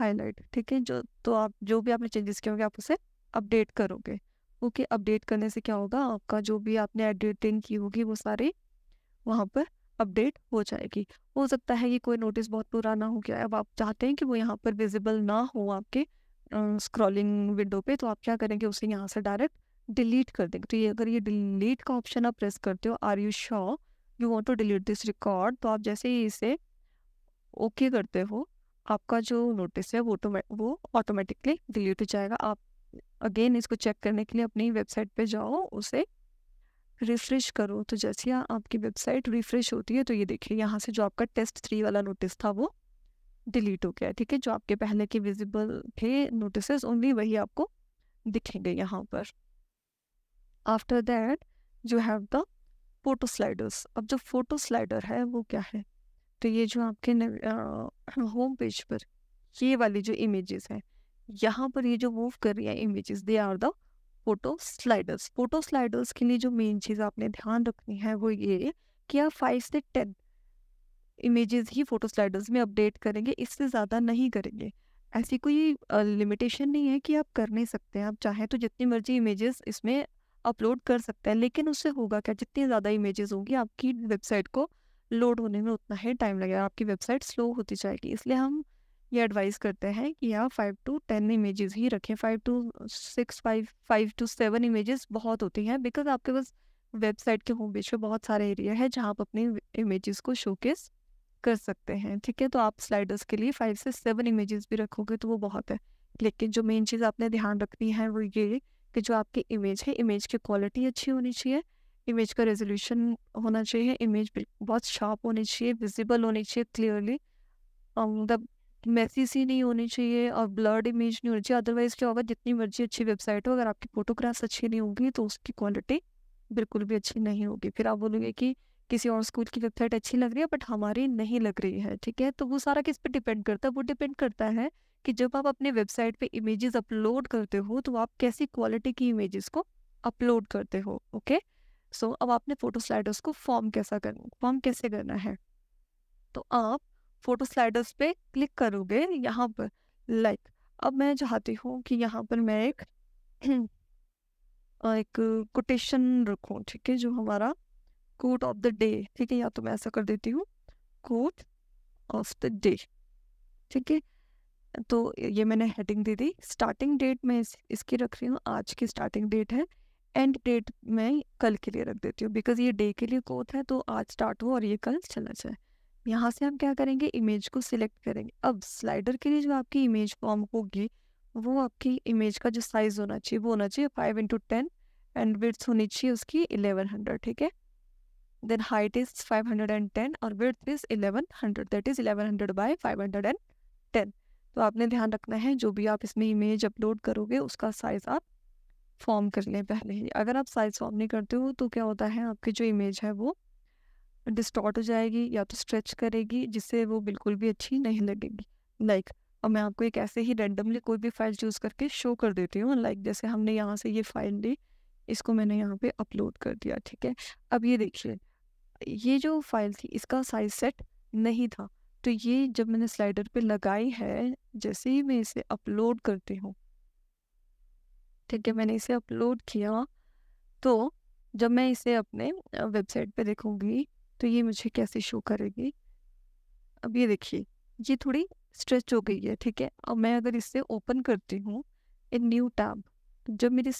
हाईलाइट ठीक है जो तो आप जो भी आपने चेंजेस किए होंगे आप उसे अपडेट करोगे ओके अपडेट करने से क्या होगा आपका जो भी आपने एडिटिंग की होगी वो सारी वहाँ पर अपडेट हो जाएगी हो सकता है कि कोई नोटिस बहुत पुराना हो गया है अब आप चाहते हैं कि वो यहाँ पर विजिबल ना हो आपके स्क्रॉलिंग विंडो पे तो आप क्या करेंगे उसे यहाँ से डायरेक्ट डिलीट कर देंगे तो ये अगर ये डिलीट का ऑप्शन आप प्रेस करते हो are you sure you want to delete this record तो आप जैसे ही इसे ओके okay करते हो आपका जो नोटिस है वो तो ऑटोमेटिकली डिलीट हो जाएगा आप अगेन इसको चेक करने के लिए अपनी वेबसाइट पे जाओ उसे रिफ्रेश करो तो जैसे ही आपकी वेबसाइट रिफ्रेश होती है तो ये देखिए यहाँ से जो आपका टेस्ट थ्री वाला नोटिस था वो डिलीट हो गया ठीक है जो आपके पहले के विजिबल थे नोटिस ओनली वही आपको दिखेंगे यहाँ पर after that you have the photo sliders अब जो फोटो स्लाइडर है वो क्या है तो ये जो आपके होम पेज पर ये वाली जो इमेजेस हैं यहाँ पर ये जो मूव कर रही है images they are the photo sliders photo sliders के लिए जो मेन चीज़ आपने ध्यान रखनी है वो ये कि आप फाइव से टेन इमेजेस ही फोटो स्लाइडर्स में अपडेट करेंगे इससे ज़्यादा नहीं करेंगे ऐसी कोई लिमिटेशन नहीं है कि आप कर नहीं सकते हैं आप चाहें तो जितनी मर्जी इमेजेस इसमें अपलोड कर सकते हैं लेकिन उससे होगा क्या जितनी ज़्यादा इमेजेस होंगी आपकी वेबसाइट को लोड होने में उतना ही टाइम लगेगा आपकी वेबसाइट स्लो होती जाएगी इसलिए हम ये एडवाइस करते हैं कि आप फाइव टू टेन इमेजेस ही रखें five to six five five to seven images बहुत होती हैं बिकॉज आपके पास वेबसाइट के होम पेज पर बहुत सारे एरिया है जहाँ आप अपने इमेजेस को शोकेस कर सकते हैं ठीक है तो आप स्लाइडर्स के लिए फाइव से सेवन इमेजेस भी रखोगे तो वो बहुत है लेकिन जो मेन चीज़ आपने ध्यान रखनी है वो ये कि जो आपकी इमेज है इमेज की क्वालिटी अच्छी होनी चाहिए इमेज का रेजोल्यूशन होना चाहिए इमेज बहुत शार्प होनी चाहिए विजिबल होनी चाहिए क्लियरली मतलब um, मैसेज ही नहीं होनी चाहिए और ब्लर्ड इमेज नहीं होनी चाहिए अदरवाइज़ क्या होगा जितनी मर्जी अच्छी वेबसाइट हो अगर आपकी फ़ोटोग्राफ्स अच्छी नहीं होगी तो उसकी क्वालिटी बिल्कुल भी अच्छी नहीं होगी फिर आप बोलोगे कि किसी और स्कूल की वेबसाइट अच्छी लग रही है बट हमारी नहीं लग रही है ठीक है तो वो सारा किस पर डिपेंड करता है वो डिपेंड करता है कि जब आप अपने वेबसाइट पे इमेजेस अपलोड करते हो तो आप कैसी क्वालिटी की इमेजेस को अपलोड करते हो ओके सो अब आपने फोटो स्लाइडर्स को फॉर्म कैसा करना फॉर्म कैसे करना है तो आप फोटो स्लाइडर्स पे क्लिक करोगे यहाँ पर लाइक अब मैं चाहती हूँ कि यहाँ पर मैं एक एक कोटेशन रखूँ ठीक है जो हमारा कोट ऑफ द डे ठीक है या तो मैं ऐसा कर देती हूँ कोट ऑफ द डे ठीक है तो ये मैंने हेडिंग दे दी स्टार्टिंग डेट मैं इस, इसकी रख रही हूँ आज की स्टार्टिंग डेट है एंड डेट मैं कल के लिए रख देती हूँ बिकॉज ये डे के लिए कोट है तो आज स्टार्ट हो और ये कल चला जाए यहाँ से हम क्या करेंगे इमेज को सिलेक्ट करेंगे अब स्लाइडर के लिए जो आपकी इमेज फॉर्म होगी वो आपकी इमेज का जो साइज होना चाहिए वो होना चाहिए five into ten and width होनी चाहिए उसकी इलेवन हंड्रेड ठीक है then height is five hundred and ten और width is eleven hundred that is eleven hundred by five hundred and ten तो आपने ध्यान रखना है जो भी आप इसमें इमेज अपलोड करोगे उसका साइज आप फॉर्म कर लें पहले ही अगर आप साइज फॉर्म नहीं करते हो तो क्या होता है आपकी जो इमेज है वो डिस्टॉर्ट हो जाएगी या तो स्ट्रेच करेगी जिससे वो बिल्कुल भी अच्छी नहीं लगेगी लाइक like, और मैं आपको एक ऐसे ही रेंडमली कोई भी फाइल चूज़ करके शो कर देती हूँ लाइक like, जैसे हमने यहाँ से ये फाइल ली इसको मैंने यहाँ पे अपलोड कर दिया ठीक है अब ये देखिए ये जो फाइल थी इसका साइज सेट नहीं था तो ये जब मैंने स्लाइडर पे लगाई है जैसे ही मैं इसे अपलोड करती हूँ ठीक है मैंने इसे अपलोड किया तो जब मैं इसे अपने वेबसाइट पे देखूँगी तो ये मुझे कैसे शो करेगी अब ये देखिए ये थोड़ी स्ट्रेच हो गई है ठीक है अब मैं अगर इससे ओपन करती हूँ एक न्यू टैब तो जब मेरी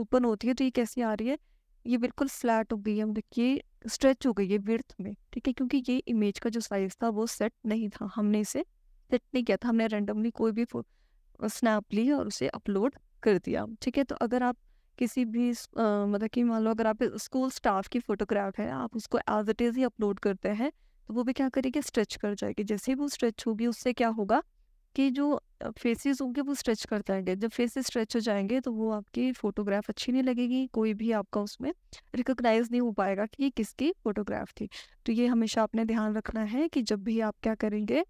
ओपन होती है तो ये कैसी आ रही है ये बिल्कुल फ्लैट हो गई है हम देखिए स्ट्रेच हो गई है विर्थ में ठीक है क्योंकि ये इमेज का जो साइज था वो सेट नहीं था हमने इसे सेट नहीं किया था हमने रेंडमली कोई भी स्नैप ली और उसे अपलोड कर दिया ठीक है तो अगर आप किसी भी मतलब कि मान लो अगर आप स्कूल स्टाफ की फ़ोटोग्राफ है आप उसको एज इट इज़ ही अपलोड करते हैं तो वो भी क्या करेगी स्ट्रेच कर जाएगी जैसे ही वो स्ट्रेच होगी उससे क्या होगा कि जो फेसेस होंगे वो स्ट्रेच कर जाएंगे जब फेसेस स्ट्रेच हो जाएंगे तो वो आपकी फ़ोटोग्राफ अच्छी नहीं लगेगी कोई भी आपका उसमें रिकोगनाइज नहीं हो पाएगा कि ये किसकी फ़ोटोग्राफ थी तो ये हमेशा आपने ध्यान रखना है कि जब भी आप क्या करेंगे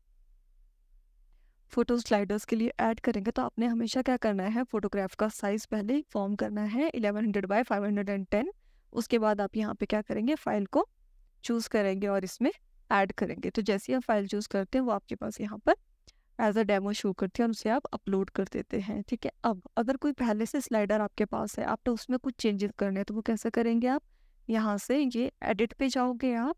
फोटो स्लाइडर्स के लिए ऐड करेंगे तो आपने हमेशा क्या करना है फोटोग्राफ का साइज पहले फॉर्म करना है 1100 हंड्रेड बाई फाइव उसके बाद आप यहाँ पे क्या करेंगे फाइल को चूज़ करेंगे और इसमें ऐड करेंगे तो जैसे ही आप फाइल चूज़ करते हैं वो आपके पास यहाँ पर एज अ डेमो शो करती है और उसे आप अपलोड कर देते हैं ठीक है अब अगर कोई पहले से स्लाइडर आपके पास है आप तो उसमें कुछ चेंजेस करने हैं तो वो कैसे करेंगे आप यहाँ से ये एडिट पे जाओगे आप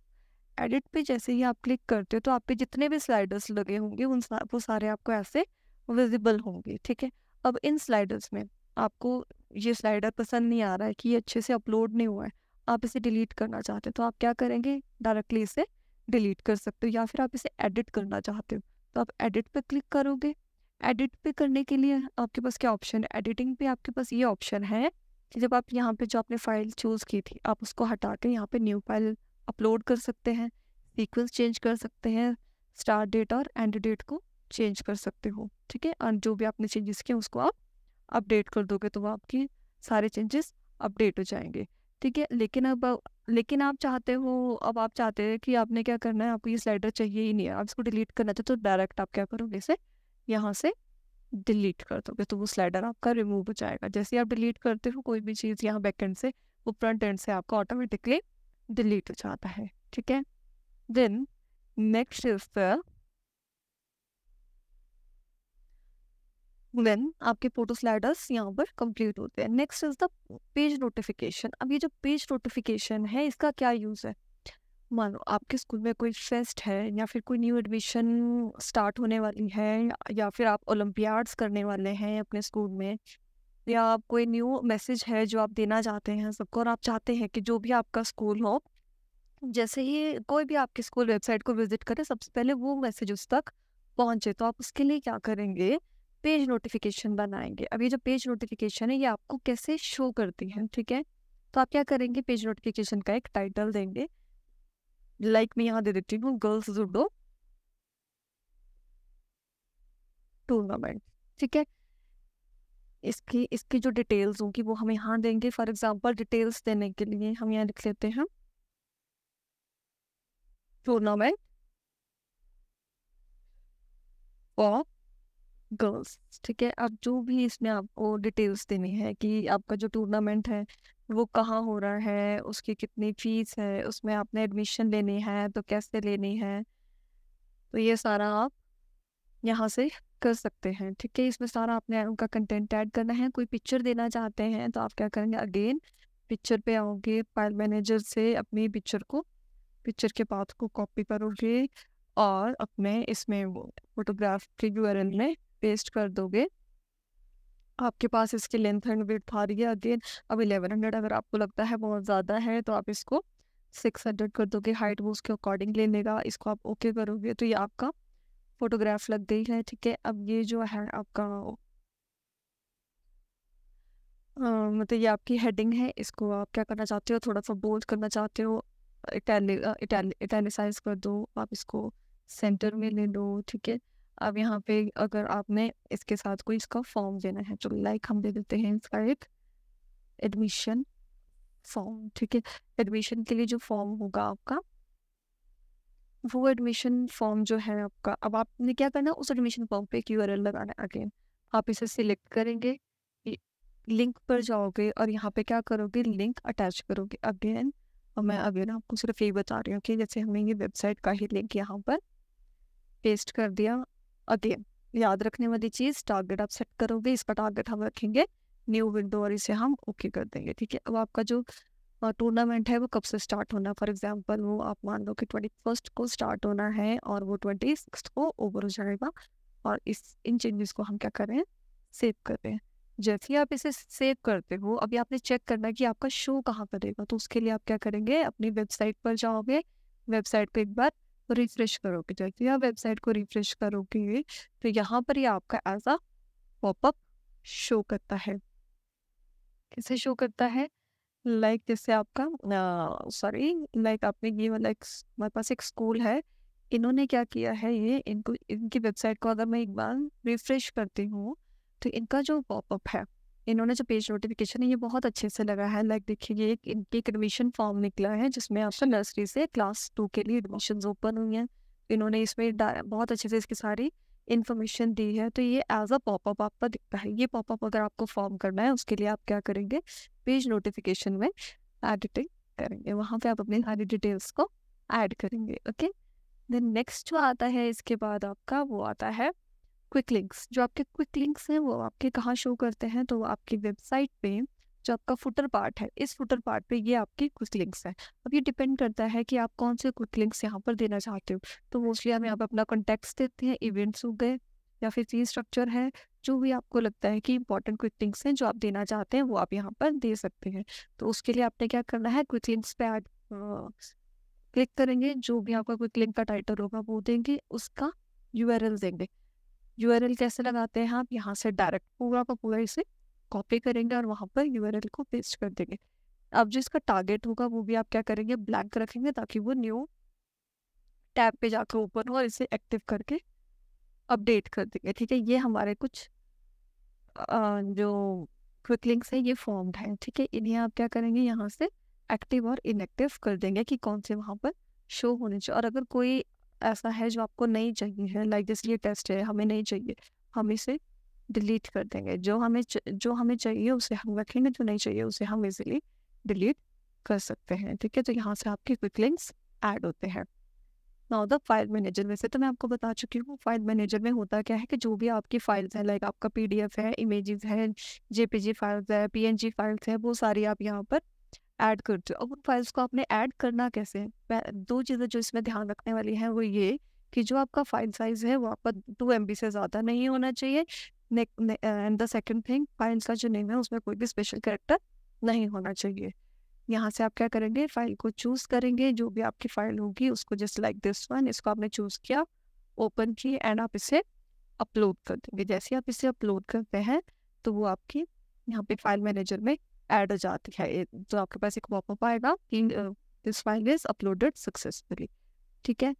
एडिट पे जैसे ही आप क्लिक करते हो तो आप पे जितने भी स्लाइडर्स लगे होंगे उन सा, वो सारे आपको ऐसे विजिबल होंगे ठीक है अब इन स्लाइडर्स में आपको ये स्लाइडर पसंद नहीं आ रहा है कि ये अच्छे से अपलोड नहीं हुआ है आप इसे डिलीट करना चाहते हो तो आप क्या करेंगे डायरेक्टली इसे डिलीट कर सकते हो या फिर आप इसे एडिट करना चाहते हो तो आप एडिट पर क्लिक करोगे एडिट पे करने के लिए आपके पास क्या ऑप्शन है एडिटिंग पे आपके पास ये ऑप्शन है कि जब आप यहाँ पे जो आपने फाइल चूज़ की थी आप उसको हटा के यहाँ पे न्यू फाइल अपलोड कर सकते हैं सीक्वेंस चेंज कर सकते हैं स्टार्ट डेट और एंड डेट को चेंज कर सकते हो ठीक है और जो भी आपने चेंजेस किए उसको आप अपडेट कर दोगे तो वो आपके सारे चेंजेस अपडेट हो जाएंगे ठीक है लेकिन अब लेकिन आप चाहते हो अब आप चाहते हैं कि आपने क्या करना है आपको ये स्लाइडर चाहिए ही नहीं है आप इसको डिलीट करना चाहते हो तो डायरेक्ट आप क्या करोगे इसे यहाँ से डिलीट कर दोगे तो वो स्लाइडर आपका रिमूव हो जाएगा जैसे आप डिलीट करते हो कोई भी चीज़ यहाँ बैकेंड से वो फ्रंट एंड से आपका ऑटोमेटिकली डिलीट हो जाता है ठीक है then next is the then आपके फोटो स्लाइडर्स यहाँ पर कंप्लीट होते हैं next is the page notification अब ये जो पेज नोटिफिकेशन है इसका क्या यूज़ है मानो आपके स्कूल में कोई फेस्ट है या फिर कोई न्यू एडमिशन स्टार्ट होने वाली है या फिर आप ओलम्पियाड्स करने वाले हैं अपने स्कूल में या आप कोई न्यू मैसेज है जो आप देना चाहते हैं सबको और आप चाहते हैं कि जो भी आपका स्कूल हो जैसे ही कोई भी आपके स्कूल वेबसाइट को विजिट करे सबसे पहले वो मैसेज उस तक पहुंचे तो आप उसके लिए क्या करेंगे पेज नोटिफिकेशन बनाएंगे अब ये जो पेज नोटिफिकेशन है ये आपको कैसे शो करती है ठीक है तो आप क्या करेंगे पेज नोटिफिकेशन का एक टाइटल देंगे लाइक like मैं यहाँ दे देती हूँ गर्ल्स जुडो टूर्नामेंट ठीक है इसकी इसकी जो डिटेल्स होगी वो हम यहाँ देंगे फॉर एग्जाम्पल डिटेल्स देने के लिए हम यहाँ लिख लेते हैं टूर्नामेंट फॉर गर्ल्स ठीक है अब जो भी इसमें आपको डिटेल्स देनी है कि आपका जो टूर्नामेंट है वो कहाँ हो रहा है उसकी कितनी फीस है उसमें आपने एडमिशन लेनी है तो कैसे लेनी है तो ये सारा आप यहाँ से कर सकते हैं ठीक है इसमें सारा आपने उनका कंटेंट ऐड करना है कोई पिक्चर देना चाहते हैं तो आप क्या करेंगे अगेन पिक्चर पे आओगे फाइल मैनेजर से अपनी पिक्चर को पिक्चर के पाथ को कॉपी करोगे और अपने इसमें वो फोटोग्राफ के यू में पेस्ट कर दोगे आपके पास इसकी लेंथ एंड विथ आ रही है अगेन अब इलेवन हंड्रेड अगर आपको लगता है बहुत ज़्यादा है तो आप इसको सिक्स हंड्रेड कर दोगे हाइट वो उसके अकॉर्डिंग ले लेगा इसको आप ओके okay करोगे तो ये आपका फोटोग्राफ लग गई है ठीक है अब ये जो है आपका आ, मतलब ये आपकी हेडिंग है इसको आप क्या करना चाहते हो थोड़ा सा बोल्ड करना चाहते हो इटैली इटैलिसाइज कर दो आप इसको सेंटर में ले लो ठीक है अब यहाँ पे अगर आपने इसके साथ कोई इसका फॉर्म देना है तो लाइक हम दे देते हैं इसका एक एडमिशन फॉर्म ठीक है एडमिशन के लिए जो फॉर्म होगा आपका वो एडमिशन फॉर्म जो है आपका अब आपने क्या करना उस एडमिशन फॉर्म पे क्यू आर एल लगाना अगेन आप इसे सिलेक्ट करेंगे लिंक पर जाओगे और यहाँ पे क्या करोगे लिंक अटैच करोगे अगेन और मैं अगेन आपको सिर्फ यही बता रही हूँ कि जैसे हमने ये वेबसाइट का ही लिंक यहाँ पर पेस्ट कर दिया अगेन याद रखने वाली चीज़ टारगेट आप सेट करोगे इसका टारगेट हम रखेंगे न्यू विंडो और इसे हम ओके कर देंगे ठीक है अब आपका जो टूर्नामेंट है वो कब से स्टार्ट होना फॉर एग्जांपल वो आप मान लो कि ट्वेंटी फर्स्ट को स्टार्ट होना है और वो ट्वेंटी सिक्स को ओवर हो जाएगा और इस इन चेंजेस को हम क्या कर रहे हैं सेव कर रहे हैं जैसे ही आप इसे सेव करते हो अभी आपने चेक करना है कि आपका शो कहाँ पर रहेगा तो उसके लिए आप क्या करेंगे अपनी वेबसाइट पर जाओगे वेबसाइट पर एक बार रिफ्रेश करोगे जैसे आप वेबसाइट को रिफ्रेश करोगे तो यहाँ पर ही आपका एज अ पॉपअप शो करता है कैसे शो करता है लाइक जैसे आपका सॉरी लाइक आपने ये वाला एक हमारे पास एक स्कूल है इन्होंने क्या किया है ये इनको इनकी वेबसाइट को अगर मैं एक बार रिफ्रेश करती हूँ तो इनका जो पॉपअप है इन्होंने जो पेज नोटिफिकेशन है ये बहुत अच्छे से लगा है लाइक देखिए ये एक इनके एक एडमिशन फॉर्म निकला है जिसमें आपका नर्सरी से क्लास टू के लिए एडमिशन ओपन हुई हैं इन्होंने इसमें बहुत अच्छे से इसकी सारी इन्फॉर्मेशन दी है तो ये एज अ पॉपअप आपका दिखता है ये पॉपअप अगर आपको फॉर्म करना है उसके लिए आप क्या करेंगे पेज नोटिफिकेशन में एडिटिंग करेंगे वहाँ पे आप अपनी सारी डिटेल्स को ऐड करेंगे ओके देन नेक्स्ट जो आता है इसके बाद आपका वो आता है क्विक लिंक्स जो आपके क्विक लिंक्स हैं वो आपके कहाँ शो करते हैं तो आपकी वेबसाइट पे जो आपका फुटर पार्ट है इस फुटर पार्ट पे ये आपके क्विक लिंक्स हैं अब ये डिपेंड करता है कि आप कौन से क्विक लिंक्स यहाँ पर देना चाहते हो तो मोस्टली हम यहाँ पर अपना कॉन्टेक्ट देते हैं इवेंट्स हो गए या फिर फीस स्ट्रक्चर है जो भी आपको लगता है कि इंपॉर्टेंट क्विक लिंक्स हैं जो आप देना चाहते हैं वो आप यहाँ पर दे सकते हैं तो उसके लिए आपने क्या करना है क्विक लिंक्स पे ऐड क्लिक करेंगे जो भी आपका क्विक लिंक का टाइटल होगा वो देंगे उसका यू देंगे यू कैसे लगाते हैं आप यहाँ से डायरेक्ट पूरा का पूरा इसे कॉपी करेंगे और वहाँ पर यू को पेस्ट कर देंगे अब जो इसका टारगेट होगा वो भी आप क्या करेंगे ब्लैंक रखेंगे ताकि वो न्यू टैब पे जाकर ओपन हो और इसे एक्टिव करके अपडेट कर देंगे ठीक है ये हमारे कुछ आ, जो क्विक लिंक्स है ये फॉर्म्ड है ठीक है इन्हें आप क्या करेंगे यहाँ से एक्टिव और इनएक्टिव कर देंगे कि कौन से वहाँ पर शो होने चाहिए और अगर कोई ऐसा है जो आपको नहीं चाहिए है लाइक जैसे ये टेस्ट है हमें नहीं चाहिए हम इसे डिलीट कर देंगे जो हमें जो हमें चाहिए उसे हम रखेंगे जो नहीं चाहिए उसे हम इजिली डिलीट कर सकते हैं ठीक है तो यहाँ से आपके क्विक लिंक्स ऐड होते हैं नाउ द फाइल मैनेजर वैसे तो मैं आपको बता चुकी हूँ फाइल मैनेजर में होता क्या है कि जो भी आपकी फाइल्स हैं लाइक आपका पीडीएफ है इमेजेस है जेपीजी फाइल्स है पीएनजी फाइल्स है वो सारी आप यहाँ पर ऐड करते हो अब उन फाइल्स को आपने ऐड करना कैसे है दो चीज़ें जो इसमें ध्यान रखने वाली हैं वो ये कि जो आपका फाइल साइज है वो आपका टू एम से ज़्यादा नहीं होना चाहिए and the second thing files का जो नेम है उसमें कोई भी स्पेशल करेक्टर नहीं होना चाहिए यहाँ से आप क्या करेंगे फाइल को चूज करेंगे जो भी आपकी फाइल होगी उसको जस्ट लाइक दिस वन इसको आपने चूज किया ओपन की एंड आप इसे अपलोड कर देंगे जैसे आप इसे अपलोड करते हैं तो वो आपकी यहाँ पे फाइल मैनेजर में ऐड हो जाती है तो आपके पास एक पॉपअप आएगा कि this file is uploaded successfully ठीक है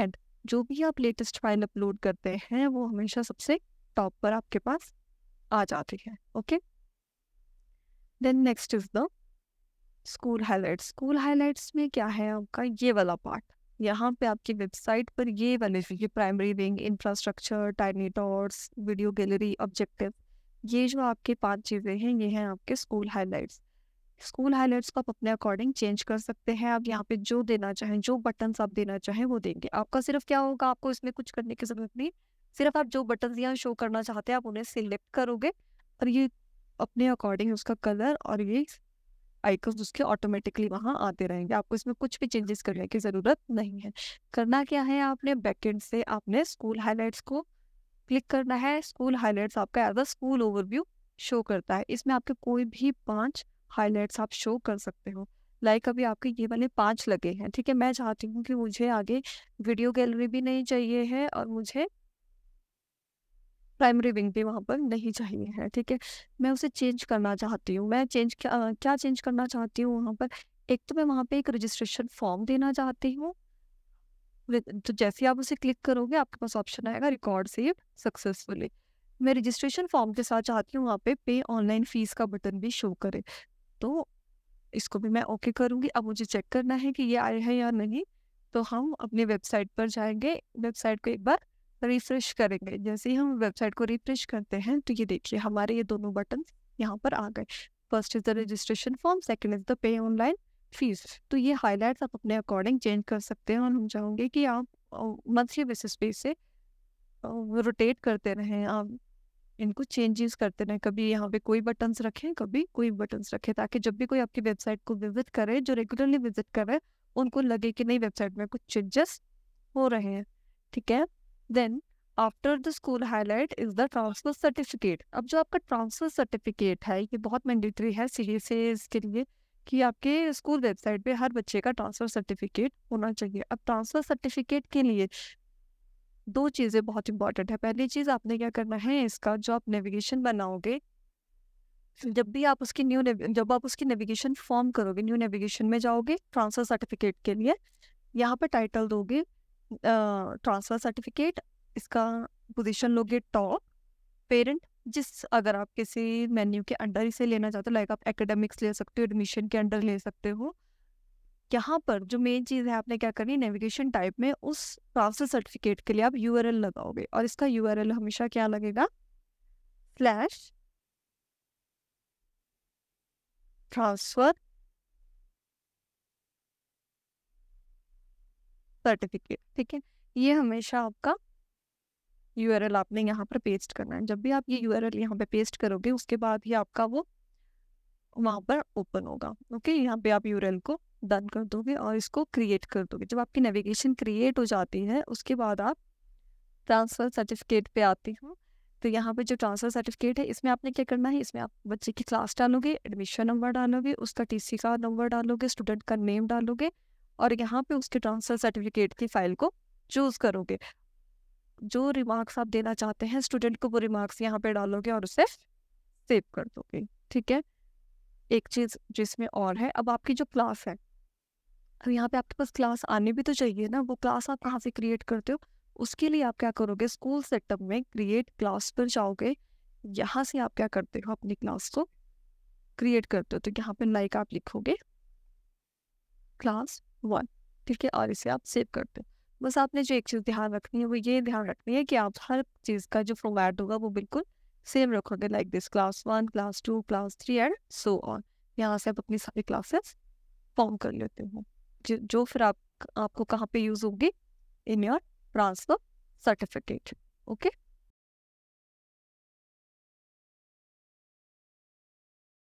एंड जो भी आप लेटेस्ट फाइल अपलोड करते हैं वो हमेशा सबसे टॉप पर आपके पास आ जाती है okay then next is the school highlight school highlights में क्या है आपका ये वाला पार्ट यहाँ पे आपकी वेबसाइट पर ये वाले ये प्राइमरी विंग इंफ्रास्ट्रक्चर टाइनेटॉर्स वीडियो गैलरी ऑब्जेक्टिव ये जो आपके पांच चीज़ें हैं ये हैं आपके स्कूल हाइलाइट्स स्कूल हाइलाइट्स को आप अपने अकॉर्डिंग चेंज कर सकते हैं आप यहाँ पे जो देना चाहें जो बटन आप देना चाहें वो देंगे आपका सिर्फ क्या होगा आपको इसमें कुछ करने की जरूरत नहीं सिर्फ आप जो बटन यहाँ शो करना चाहते हैं आप उन्हें सिलेक्ट करोगे और ये अपने अकॉर्डिंग उसका कलर और ये आइकन्स उसके ऑटोमेटिकली वहाँ आते रहेंगे आपको इसमें कुछ भी चेंजेस करने की ज़रूरत नहीं है करना क्या है आपने बैकेंड से आपने स्कूल हाईलाइट्स को क्लिक करना है स्कूल हाईलाइट्स आपका as a school overview show करता है इसमें आपके कोई भी पाँच हाईलाइट्स आप शो कर सकते हो लाइक like अभी आपके ये वाले पाँच लगे हैं ठीक है मैं चाहती हूँ कि मुझे आगे वीडियो गैलरी भी नहीं चाहिए है और मुझे प्राइमरी विंग भी वहाँ पर नहीं चाहिए है ठीक है मैं उसे चेंज करना चाहती हूँ मैं चेंज क्या क्या चेंज करना चाहती हूँ वहाँ पर एक तो मैं वहाँ पे एक रजिस्ट्रेशन फॉर्म देना चाहती हूँ तो जैसे आप उसे क्लिक करोगे आपके पास ऑप्शन आएगा रिकॉर्ड सेव सक्सेसफुली मैं रजिस्ट्रेशन फॉर्म के साथ चाहती हूँ वहाँ पे पे ऑनलाइन फीस का बटन भी शो करे तो इसको भी मैं ओके करूँगी अब मुझे चेक करना है कि ये आए हैं या नहीं तो हम अपनी वेबसाइट पर जाएंगे वेबसाइट को एक बार रिफ्रेश करेंगे जैसे ही हम वेबसाइट को रिफ्रेश करते हैं तो ये देखिए हमारे ये दोनों बटन यहाँ पर आ गए first is the registration form second is the pay online fees तो ये हाईलाइट्स आप अपने अकॉर्डिंग चेंज कर सकते हैं और हम चाहेंगे कि आप मंथली बेसिस पे से रोटेट करते रहें आप इनको चेंजेस करते रहें कभी यहाँ पे कोई बटन्स रखें कभी कोई बटन्स रखें ताकि जब भी कोई आपकी वेबसाइट को विजिट करे जो रेगुलरली विजिट करे उनको लगे कि नहीं वेबसाइट में कुछ चेंजेस हो रहे हैं ठीक है then after the school highlight is the transfer certificate अब जो आपका ट्रांसफर सर्टिफिकेट है ये बहुत मैंडेटरी है एस के लिए कि आपके स्कूल वेबसाइट पे हर बच्चे का ट्रांसफर सर्टिफिकेट होना चाहिए अब ट्रांसफर सर्टिफिकेट के लिए दो चीज़ें बहुत इंपॉर्टेंट है पहली चीज़ आपने क्या करना है इसका जो आप नेविगेशन बनाओगे जब भी आप उसकी न्यू जब आप उसकी नेविगेशन फॉर्म करोगे न्यू नेविगेशन में जाओगे ट्रांसफर सर्टिफिकेट के लिए यहाँ पर टाइटल दोगे ट्रांसफ़र सर्टिफिकेट इसका पोजीशन लोगे टॉप पेरेंट जिस अगर आप किसी मेन्यू के अंडर इसे लेना चाहते हो लाइक आप एकेडमिक्स ले सकते हो एडमिशन के अंडर ले सकते हो यहाँ पर जो मेन चीज़ है आपने क्या करनी नेविगेशन टाइप में उस ट्रांसफ़र सर्टिफिकेट के लिए आप यू लगाओगे और इसका यू हमेशा क्या लगेगा स्लैश ट्रांसफ़र सर्टिफिकेट ठीक है ये हमेशा आपका यू आर एल आपने यहाँ पर पेस्ट करना है जब भी आप ये यू आर एल यहाँ पे पेस्ट करोगे उसके बाद ही आपका वो वहाँ पर ओपन होगा ओके यहाँ पे आप यू आर एल को डन कर दोगे और इसको क्रिएट कर दोगे जब आपकी नेविगेशन क्रिएट हो जाती है उसके बाद आप ट्रांसफ़र सर्टिफिकेट पे आती हो तो यहाँ पे जो ट्रांसफ़र सर्टिफिकेट है इसमें आपने क्या करना है इसमें आप बच्चे की क्लास डालोगे एडमिशन नंबर डालोगे उसका टी का नंबर डालोगे स्टूडेंट का नेम डालोगे और यहाँ पे उसके ट्रांसफर सर्टिफिकेट की फाइल को चूज करोगे जो रिमार्क्स आप देना चाहते हैं स्टूडेंट को वो रिमार्क्स यहाँ पे डालोगे और उसे सेव कर दोगे ठीक है एक चीज जिसमें और है अब आपकी जो क्लास है अब तो यहाँ पे आपके पास क्लास आने भी तो चाहिए ना वो क्लास आप कहाँ से क्रिएट करते हो उसके लिए आप क्या करोगे स्कूल सेटअप में क्रिएट क्लास पर जाओगे यहाँ से आप क्या करते हो अपनी क्लास को क्रिएट करते हो तो यहाँ पे लाइक आप लिखोगे क्लास वन ठीक है और इसे आप सेव करते हैं बस आपने जो एक चीज़ ध्यान रखनी है वो ये ध्यान रखनी है कि आप हर चीज़ का जो फॉर्मेट होगा वो बिल्कुल सेम रखोगे like this class one class two class three and so on यहाँ से आप अपनी सारी क्लासेस फॉर्म कर लेते हो जो, जो फिर आप आपको कहाँ पे यूज़ होगी in your transfer certificate okay